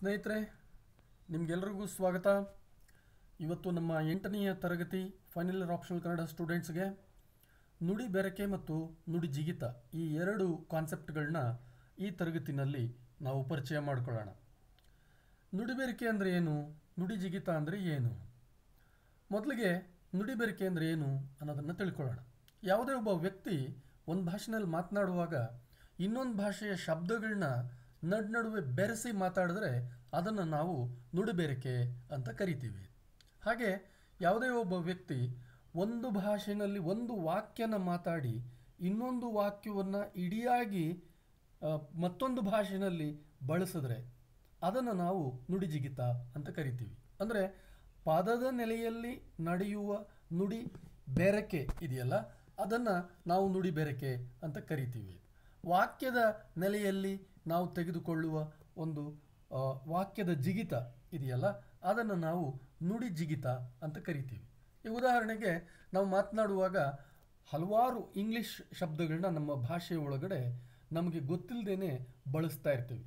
ಸ್ನೇಹಿತರೆ ನಿಮಗೆಲ್ಲರಿಗೂ ಸ್ವಾಗತ ಇವತ್ತು ನಮ್ಮ ಎಂಟನೆಯ ತರಗತಿ ಫೈನಲ್ ಇಯರ್ ಆಪ್ಷನಲ್ ಕನ್ನಡ ಸ್ಟೂಡೆಂಟ್ಸ್ಗೆ ನುಡಿ ಬೆರಕೆ ಮತ್ತು ನುಡಿ ಜಿಗಿತ ಈ ಎರಡು ಕಾನ್ಸೆಪ್ಟ್ಗಳನ್ನ ಈ ತರಗತಿನಲ್ಲಿ ನಾವು ಪರಿಚಯ ಮಾಡಿಕೊಳ್ಳೋಣ ನುಡಿ ಬೆರಕೆ ಅಂದರೆ ಏನು ನುಡಿ ಜಿಗಿತ ಅಂದರೆ ಏನು ಮೊದಲಿಗೆ ನುಡಿ ಬೆರಕೆ ಅಂದರೆ ಏನು ಅನ್ನೋದನ್ನು ತಿಳ್ಕೊಳ್ಳೋಣ ಯಾವುದೇ ಒಬ್ಬ ವ್ಯಕ್ತಿ ಒಂದು ಭಾಷೆನಲ್ಲಿ ಮಾತನಾಡುವಾಗ ಇನ್ನೊಂದು ಭಾಷೆಯ ಶಬ್ದಗಳನ್ನ ನಡ್ ನಡುವೆ ಬೆರೆಸಿ ಮಾತಾಡಿದ್ರೆ ಅದನ್ನು ನಾವು ನುಡಿಬೆರಕೆ ಅಂತ ಕರಿತೀವಿ ಹಾಗೆ ಯಾವುದೇ ಒಬ್ಬ ವ್ಯಕ್ತಿ ಒಂದು ಭಾಷೆಯಲ್ಲಿ ಒಂದು ವಾಕ್ಯನ ಮಾತಾಡಿ ಇನ್ನೊಂದು ವಾಕ್ಯವನ್ನು ಇಡಿಯಾಗಿ ಮತ್ತೊಂದು ಭಾಷೆಯಲ್ಲಿ ಬಳಸಿದ್ರೆ ಅದನ್ನು ನಾವು ನುಡಿಜಿಗಿತ ಅಂತ ಕರಿತೀವಿ ಅಂದರೆ ಪದದ ನೆಲೆಯಲ್ಲಿ ನಡೆಯುವ ನುಡಿ ಬೆರಕೆ ಇದೆಯಲ್ಲ ಅದನ್ನು ನಾವು ನುಡಿ ಬೆರಕೆ ಅಂತ ಕರಿತೀವಿ ವಾಕ್ಯದ ನೆಲೆಯಲ್ಲಿ ನಾವು ತೆಗೆದುಕೊಳ್ಳುವ ಒಂದು ವಾಕ್ಯದ ಜಿಗಿತ ಇದೆಯಲ್ಲ ಅದನ್ನು ನಾವು ನುಡಿ ಜಿಗಿತ ಅಂತ ಕರಿತೀವಿ ಈ ಉದಾಹರಣೆಗೆ ನಾವು ಮಾತನಾಡುವಾಗ ಹಲವಾರು ಇಂಗ್ಲೀಷ್ ಶಬ್ದಗಳನ್ನ ನಮ್ಮ ಭಾಷೆಯ ಒಳಗಡೆ ನಮಗೆ ಗೊತ್ತಿಲ್ಲದೇ ಬಳಸ್ತಾ ಇರ್ತೀವಿ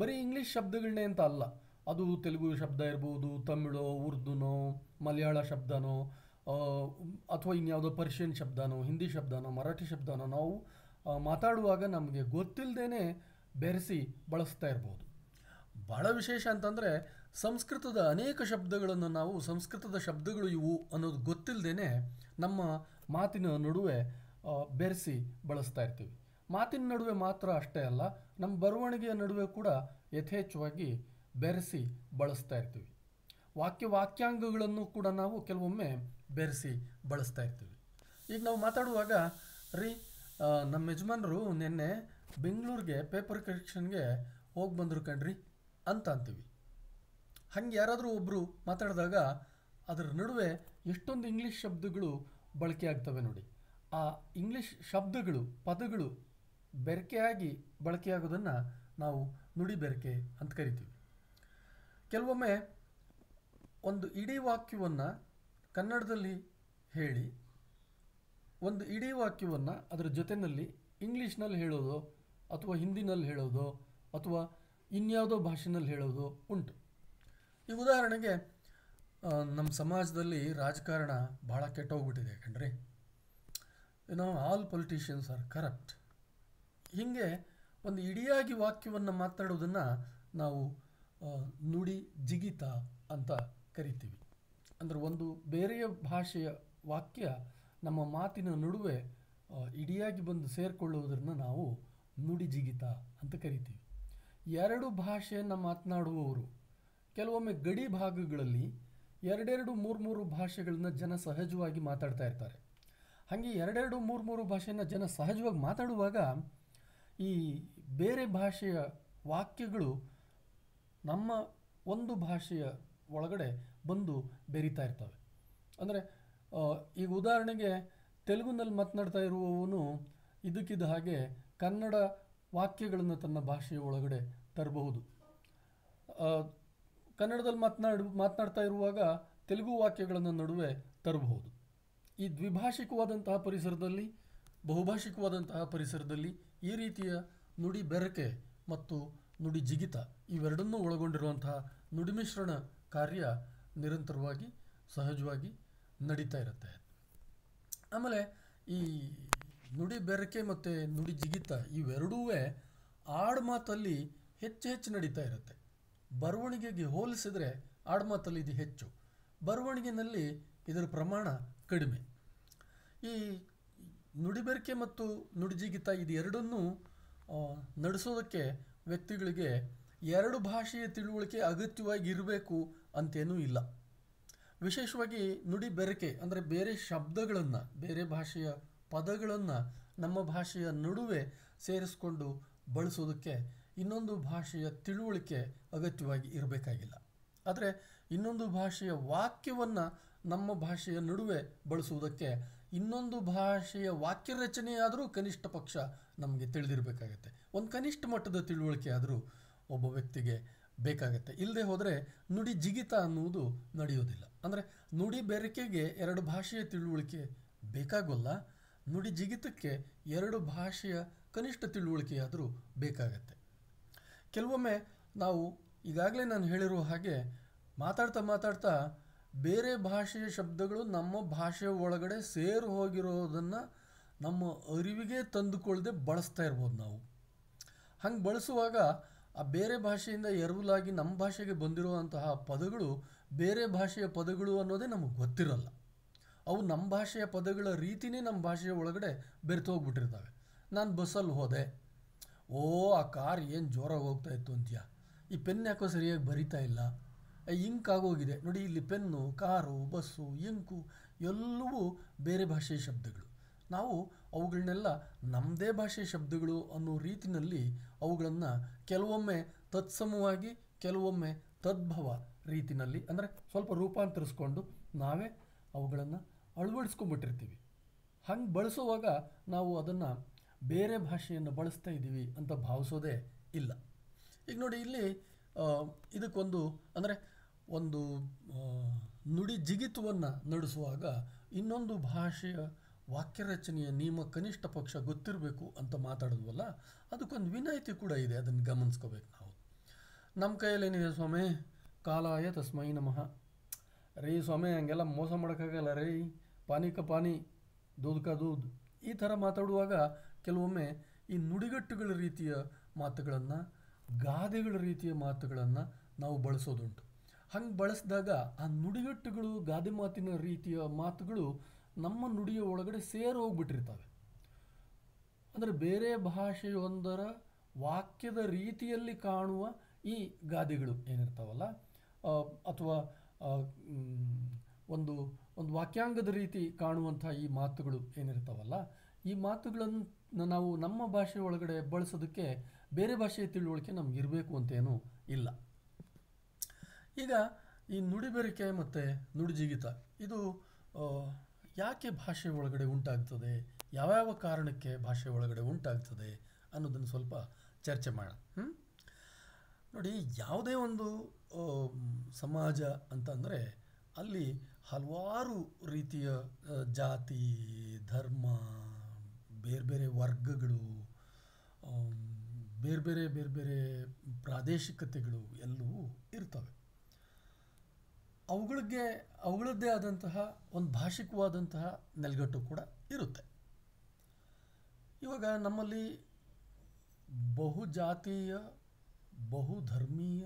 ಬರೀ ಇಂಗ್ಲೀಷ್ ಶಬ್ದಗಳನ್ನೇ ಅಂತ ಅಲ್ಲ ಅದು ತೆಲುಗು ಶಬ್ದ ಇರ್ಬೋದು ತಮಿಳೋ ಉರ್ದುನೋ ಮಲಯಾಳ ಶಬ್ದನೋ ಅಥವಾ ಇನ್ಯಾವುದೋ ಪರ್ಷಿಯನ್ ಶಬ್ದನೋ ಹಿಂದಿ ಶಬ್ದನೋ ಮರಾಠಿ ಶಬ್ದನೋ ನಾವು ಮಾತಾಡುವಾಗ ನಮಗೆ ಗೊತ್ತಿಲ್ಲದೇ ಬೆರೆಸಿ ಬಳಸ್ತಾ ಇರ್ಬೋದು ಬಹಳ ವಿಶೇಷ ಅಂತಂದರೆ ಸಂಸ್ಕೃತದ ಅನೇಕ ಶಬ್ದಗಳನ್ನು ನಾವು ಸಂಸ್ಕೃತದ ಶಬ್ದಗಳು ಇವು ಅನ್ನೋದು ಗೊತ್ತಿಲ್ಲದೇ ನಮ್ಮ ಮಾತಿನ ನಡುವೆ ಬೆರೆಸಿ ಬಳಸ್ತಾ ಇರ್ತೀವಿ ಮಾತಿನ ನಡುವೆ ಮಾತ್ರ ಅಷ್ಟೇ ಅಲ್ಲ ನಮ್ಮ ಬರವಣಿಗೆಯ ನಡುವೆ ಕೂಡ ಯಥೇಚ್ಛವಾಗಿ ಬೆರೆಸಿ ಬಳಸ್ತಾ ಇರ್ತೀವಿ ವಾಕ್ಯ ವಾಕ್ಯಾಂಗಗಳನ್ನು ಕೂಡ ನಾವು ಕೆಲವೊಮ್ಮೆ ಬೆರೆಸಿ ಬಳಸ್ತಾ ಇರ್ತೀವಿ ಈಗ ನಾವು ಮಾತಾಡುವಾಗ ರೀ ನಮ್ಮ ಯಜಮಾನರು ನಿನ್ನೆ ಬೆಂಗಳೂರಿಗೆ ಪೇಪರ್ ಕಲೆಕ್ಷನ್ಗೆ ಹೋಗಿ ಬಂದರು ಕಣ್ರಿ ಅಂತ ಅಂತೀವಿ ಹಂಗೆ ಯಾರಾದರೂ ಒಬ್ಬರು ಮಾತಾಡಿದಾಗ ಅದರ ನಡುವೆ ಎಷ್ಟೊಂದು ಇಂಗ್ಲೀಷ್ ಶಬ್ದಗಳು ಬಳಕೆ ಆಗ್ತವೆ ನೋಡಿ ಆ ಇಂಗ್ಲೀಷ್ ಶಬ್ದಗಳು ಪದಗಳು ಬೆರಕೆಯಾಗಿ ಬಳಕೆಯಾಗೋದನ್ನು ನಾವು ನುಡಿ ಬೆರಕೆ ಅಂತ ಕರಿತೀವಿ ಕೆಲವೊಮ್ಮೆ ಒಂದು ಇಡೀ ವಾಕ್ಯವನ್ನು ಕನ್ನಡದಲ್ಲಿ ಹೇಳಿ ಒಂದು ಇಡೀ ವಾಕ್ಯವನ್ನು ಅದರ ಜೊತೆಯಲ್ಲಿ ಇಂಗ್ಲೀಷ್ನಲ್ಲಿ ಹೇಳೋದು ಅಥವಾ ಹಿಂದಿನಲ್ಲಿ ಹೇಳೋದು ಅಥವಾ ಇನ್ಯಾವುದೋ ಭಾಷೆನಲ್ಲಿ ಹೇಳೋದು ಉಂಟು ಈ ಉದಾಹರಣೆಗೆ ನಮ್ಮ ಸಮಾಜದಲ್ಲಿ ರಾಜಕಾರಣ ಭಾಳ ಕೆಟ್ಟೋಗ್ಬಿಟ್ಟಿದೆ ಯಾಕಂಡ್ರಿ ನಾವು ಆಲ್ ಪೊಲಿಟಿಷಿಯನ್ಸ್ ಆರ್ ಕರಪ್ಟ್ ಹೀಗೆ ಒಂದು ಇಡಿಯಾಗಿ ವಾಕ್ಯವನ್ನು ಮಾತಾಡೋದನ್ನು ನಾವು ನುಡಿ ಜಿಗಿತ ಅಂತ ಕರಿತೀವಿ ಅಂದರೆ ಒಂದು ಬೇರೆಯ ಭಾಷೆಯ ವಾಕ್ಯ ನಮ್ಮ ಮಾತಿನ ನಡುವೆ ಇಡಿಯಾಗಿ ಬಂದು ಸೇರಿಕೊಳ್ಳುವುದನ್ನು ನಾವು ನುಡಿ ಜಿಗಿತ ಅಂತ ಕರಿತೀವಿ ಎರಡು ಭಾಷೆಯನ್ನು ಮಾತನಾಡುವವರು ಕೆಲವೊಮ್ಮೆ ಗಡಿ ಭಾಗಗಳಲ್ಲಿ ಎರಡೆರಡು ಮೂರು ಮೂರು ಭಾಷೆಗಳನ್ನ ಜನ ಸಹಜವಾಗಿ ಮಾತಾಡ್ತಾ ಇರ್ತಾರೆ ಹಾಗೆ ಎರಡೆರಡು ಮೂರು ಮೂರು ಭಾಷೆಯನ್ನು ಜನ ಸಹಜವಾಗಿ ಮಾತಾಡುವಾಗ ಈ ಬೇರೆ ಭಾಷೆಯ ವಾಕ್ಯಗಳು ನಮ್ಮ ಒಂದು ಭಾಷೆಯ ಒಳಗಡೆ ಬಂದು ಬೆರೀತಾ ಇರ್ತವೆ ಅಂದರೆ ಈಗ ಉದಾಹರಣೆಗೆ ತೆಲುಗುನಲ್ಲಿ ಮಾತನಾಡ್ತಾ ಇರುವವನು ಇದಕ್ಕಿದ್ದ ಹಾಗೆ ಕನ್ನಡ ವಾಕ್ಯಗಳನ್ನು ತನ್ನ ಭಾಷೆಯ ಒಳಗಡೆ ತರಬಹುದು ಕನ್ನಡದಲ್ಲಿ ಮಾತನಾಡ ಮಾತನಾಡ್ತಾ ಇರುವಾಗ ತೆಲುಗು ವಾಕ್ಯಗಳನ್ನು ನಡುವೆ ತರಬಹುದು ಈ ದ್ವಿಭಾಷಿಕವಾದಂತಹ ಪರಿಸರದಲ್ಲಿ ಬಹುಭಾಷಿಕವಾದಂತಹ ಪರಿಸರದಲ್ಲಿ ಈ ರೀತಿಯ ನುಡಿ ಬೆರಕೆ ಮತ್ತು ನುಡಿ ಜಿಗಿತ ಇವೆರಡನ್ನೂ ಒಳಗೊಂಡಿರುವಂತಹ ನುಡಿಮಿಶ್ರಣ ಕಾರ್ಯ ನಿರಂತರವಾಗಿ ಸಹಜವಾಗಿ ನಡೀತಾ ಇರುತ್ತೆ ಆಮೇಲೆ ಈ ನುಡಿ ಬೆರಕೆ ಮತ್ತು ನುಡಿ ಜಿಗಿತ ಇವೆರಡೂ ಆಡ್ಮಾತಲ್ಲಿ ಹೆಚ್ಚು ಹೆಚ್ಚು ನಡೀತಾ ಇರುತ್ತೆ ಬರವಣಿಗೆಗೆ ಹೋಲಿಸಿದರೆ ಆಡ್ಮಾತಲ್ಲಿ ಇದು ಹೆಚ್ಚು ಬರವಣಿಗೆನಲ್ಲಿ ಇದರ ಪ್ರಮಾಣ ಕಡಿಮೆ ಈ ನುಡಿಬೆರಕೆ ಮತ್ತು ನುಡಿಜಿಗಿತ ಇದು ಎರಡನ್ನೂ ನಡೆಸೋದಕ್ಕೆ ವ್ಯಕ್ತಿಗಳಿಗೆ ಎರಡು ಭಾಷೆಯ ತಿಳುವಳಿಕೆ ಅಗತ್ಯವಾಗಿ ಇರಬೇಕು ಅಂತೇನೂ ಇಲ್ಲ ವಿಶೇಷವಾಗಿ ನುಡಿ ಬೆರಕೆ ಅಂದರೆ ಬೇರೆ ಶಬ್ದಗಳನ್ನು ಬೇರೆ ಭಾಷೆಯ ಪದಗಳನ್ನು ನಮ್ಮ ಭಾಷೆಯ ನಡುವೆ ಸೇರಿಸಿಕೊಂಡು ಬಳಸೋದಕ್ಕೆ ಇನ್ನೊಂದು ಭಾಷೆಯ ತಿಳುವಳಿಕೆ ಅಗತ್ಯವಾಗಿ ಇರಬೇಕಾಗಿಲ್ಲ ಆದರೆ ಇನ್ನೊಂದು ಭಾಷೆಯ ವಾಕ್ಯವನ್ನು ನಮ್ಮ ಭಾಷೆಯ ನಡುವೆ ಬಳಸುವುದಕ್ಕೆ ಇನ್ನೊಂದು ಭಾಷೆಯ ವಾಕ್ಯ ರಚನೆಯಾದರೂ ಕನಿಷ್ಠ ಪಕ್ಷ ನಮಗೆ ತಿಳಿದಿರಬೇಕಾಗತ್ತೆ ಒಂದು ಕನಿಷ್ಠ ಮಟ್ಟದ ತಿಳುವಳಿಕೆ ಆದರೂ ಒಬ್ಬ ವ್ಯಕ್ತಿಗೆ ಬೇಕಾಗತ್ತೆ ಇಲ್ಲದೆ ಹೋದರೆ ನುಡಿ ಜಿಗಿತ ಅನ್ನುವುದು ನಡೆಯೋದಿಲ್ಲ ಅಂದರೆ ನುಡಿ ಬೆರಕೆಗೆ ಎರಡು ಭಾಷೆಯ ತಿಳುವಳಿಕೆ ಬೇಕಾಗೋಲ್ಲ ನುಡಿ ಜಿಗಿತಕ್ಕೆ ಎರಡು ಭಾಷೆಯ ಕನಿಷ್ಠ ತಿಳುವಳಿಕೆಯಾದರೂ ಬೇಕಾಗತ್ತೆ ಕೆಲವೊಮ್ಮೆ ನಾವು ಈಗಾಗಲೇ ನಾನು ಹೇಳಿರುವ ಹಾಗೆ ಮಾತಾಡ್ತಾ ಮಾತಾಡ್ತಾ ಬೇರೆ ಭಾಷೆಯ ಶಬ್ದಗಳು ನಮ್ಮ ಭಾಷೆಯ ಒಳಗಡೆ ಸೇರು ಹೋಗಿರೋದನ್ನು ನಮ್ಮ ಅರಿವಿಗೆ ತಂದುಕೊಳ್ಳದೆ ಬಳಸ್ತಾ ಇರ್ಬೋದು ನಾವು ಹಂಗೆ ಬಳಸುವಾಗ ಆ ಬೇರೆ ಭಾಷೆಯಿಂದ ಎರವಲಾಗಿ ನಮ್ಮ ಭಾಷೆಗೆ ಬಂದಿರುವಂತಹ ಪದಗಳು ಬೇರೆ ಭಾಷೆಯ ಪದಗಳು ಅನ್ನೋದೇ ನಮಗೆ ಗೊತ್ತಿರಲ್ಲ ಅವು ನಮ್ಮ ಭಾಷೆಯ ಪದಗಳ ರೀತಿನೇ ನಮ್ಮ ಭಾಷೆಯ ಒಳಗಡೆ ಬೆರೆತು ಹೋಗ್ಬಿಟ್ಟಿರ್ತವೆ ನಾನು ಬಸ್ಸಲ್ಲಿ ಹೋದೆ ಓ ಆ ಕಾರ್ ಏನು ಜೋರಾಗಿ ಹೋಗ್ತಾ ಇತ್ತು ಅಂತೀಯ ಈ ಪೆನ್ ಯಾಕೋ ಸರಿಯಾಗಿ ಬರಿತಾ ಇಲ್ಲ ಇಂಕ್ ಆಗೋಗಿದೆ ನೋಡಿ ಇಲ್ಲಿ ಪೆನ್ನು ಕಾರು ಬಸ್ಸು ಇಂಕು ಎಲ್ಲವೂ ಬೇರೆ ಭಾಷೆಯ ಶಬ್ದಗಳು ನಾವು ಅವುಗಳನ್ನೆಲ್ಲ ನಮ್ಮದೇ ಭಾಷೆಯ ಶಬ್ದಗಳು ಅನ್ನೋ ರೀತಿಯಲ್ಲಿ ಅವುಗಳನ್ನು ಕೆಲವೊಮ್ಮೆ ತತ್ಸಮವಾಗಿ ಕೆಲವೊಮ್ಮೆ ತದ್ಭವ ರೀತಿನಲ್ಲಿ ಅಂದರೆ ಸ್ವಲ್ಪ ರೂಪಾಂತರಿಸ್ಕೊಂಡು ನಾವೇ ಅವುಗಳನ್ನು ಅಳವಡಿಸ್ಕೊಂಬಿಟ್ಟಿರ್ತೀವಿ ಹಂಗೆ ಬಳಸುವಾಗ ನಾವು ಅದನ್ನು ಬೇರೆ ಭಾಷೆಯನ್ನು ಬಳಸ್ತಾ ಇದ್ದೀವಿ ಅಂತ ಭಾವಿಸೋದೇ ಇಲ್ಲ ಈಗ ನೋಡಿ ಇಲ್ಲಿ ಇದಕ್ಕೊಂದು ಅಂದರೆ ಒಂದು ನುಡಿ ಜಿಗಿತವನ್ನು ನಡೆಸುವಾಗ ಇನ್ನೊಂದು ಭಾಷೆಯ ವಾಕ್ಯರಚನೆಯ ನಿಯಮ ಕನಿಷ್ಠ ಪಕ್ಷ ಗೊತ್ತಿರಬೇಕು ಅಂತ ಮಾತಾಡಿದ್ವಲ್ಲ ಅದಕ್ಕೊಂದು ವಿನಾಯಿತಿ ಕೂಡ ಇದೆ ಅದನ್ನು ಗಮನಿಸ್ಕೋಬೇಕು ನಾವು ನಮ್ಮ ಕೈಯಲ್ಲೇನಿದೆ ಸ್ವಾಮಿ ಕಾಲಾಯ ತಸ್ಮೈ ನಮಃ ರೀ ಸ್ವಾಮಿ ಹಂಗೆಲ್ಲ ಮೋಸ ಮಾಡೋಕ್ಕಾಗಲ್ಲ ರೀ ಪಾನಿ ಕ ಪಾನಿ ದೂದ್ ಕ ದೂದ್ ಈ ಥರ ಮಾತಾಡುವಾಗ ಕೆಲವೊಮ್ಮೆ ಈ ನುಡಿಗಟ್ಟುಗಳ ರೀತಿಯ ಮಾತುಗಳನ್ನು ಗಾದೆಗಳ ರೀತಿಯ ಮಾತುಗಳನ್ನು ನಾವು ಬಳಸೋದುಂಟು ಹಂಗೆ ಬಳಸಿದಾಗ ಆ ನುಡಿಗಟ್ಟುಗಳು ಗಾದೆ ಮಾತಿನ ರೀತಿಯ ಮಾತುಗಳು ನಮ್ಮ ನುಡಿಯ ಒಳಗಡೆ ಸೇರೋಗ್ಬಿಟ್ಟಿರ್ತವೆ ಅಂದರೆ ಬೇರೆ ಭಾಷೆಯೊಂದರ ವಾಕ್ಯದ ರೀತಿಯಲ್ಲಿ ಕಾಣುವ ಈ ಗಾದೆಗಳು ಏನಿರ್ತಾವಲ್ಲ ಅಥವಾ ಒಂದು ಒಂದು ವಾಕ್ಯಾಂಗದ ರೀತಿ ಕಾಣುವಂಥ ಈ ಮಾತುಗಳು ಏನಿರ್ತಾವಲ್ಲ ಈ ಮಾತುಗಳನ್ನು ನಾವು ನಮ್ಮ ಭಾಷೆ ಒಳಗಡೆ ಬಳಸೋದಕ್ಕೆ ಬೇರೆ ಭಾಷೆಯ ತಿಳುವಳಿಕೆ ನಮ್ಗೆ ಇರಬೇಕು ಅಂತೇನೂ ಇಲ್ಲ ಈಗ ಈ ನುಡಿಬೇರಿಕೆ ಮತ್ತು ನುಡಿಜಿಗಿತ ಇದು ಯಾಕೆ ಭಾಷೆ ಒಳಗಡೆ ಉಂಟಾಗ್ತದೆ ಯಾವ್ಯಾವ ಕಾರಣಕ್ಕೆ ಭಾಷೆ ಒಳಗಡೆ ಉಂಟಾಗ್ತದೆ ಅನ್ನೋದನ್ನು ಸ್ವಲ್ಪ ಚರ್ಚೆ ಮಾಡೋಣ ನೋಡಿ ಯಾವುದೇ ಒಂದು ಸಮಾಜ ಅಂತಂದರೆ ಅಲ್ಲಿ ಹಲವಾರು ರೀತಿಯ ಜಾತಿ ಧರ್ಮ ಬೇರೆ ಬೇರೆ ವರ್ಗಗಳು ಬೇರೆ ಬೇರೆ ಬೇರೆ ಬೇರೆ ಪ್ರಾದೇಶಿಕತೆಗಳು ಎಲ್ಲವೂ ಇರ್ತವೆ ಅವುಗಳಿಗೆ ಅವುಗಳದ್ದೇ ಆದಂತಹ ಒಂದು ಭಾಷಿಕವಾದಂತಹ ನೆಲೆಗಟ್ಟು ಕೂಡ ಇರುತ್ತೆ ಇವಾಗ ನಮ್ಮಲ್ಲಿ ಬಹುಜಾತೀಯ ಬಹುಧರ್ಮೀಯ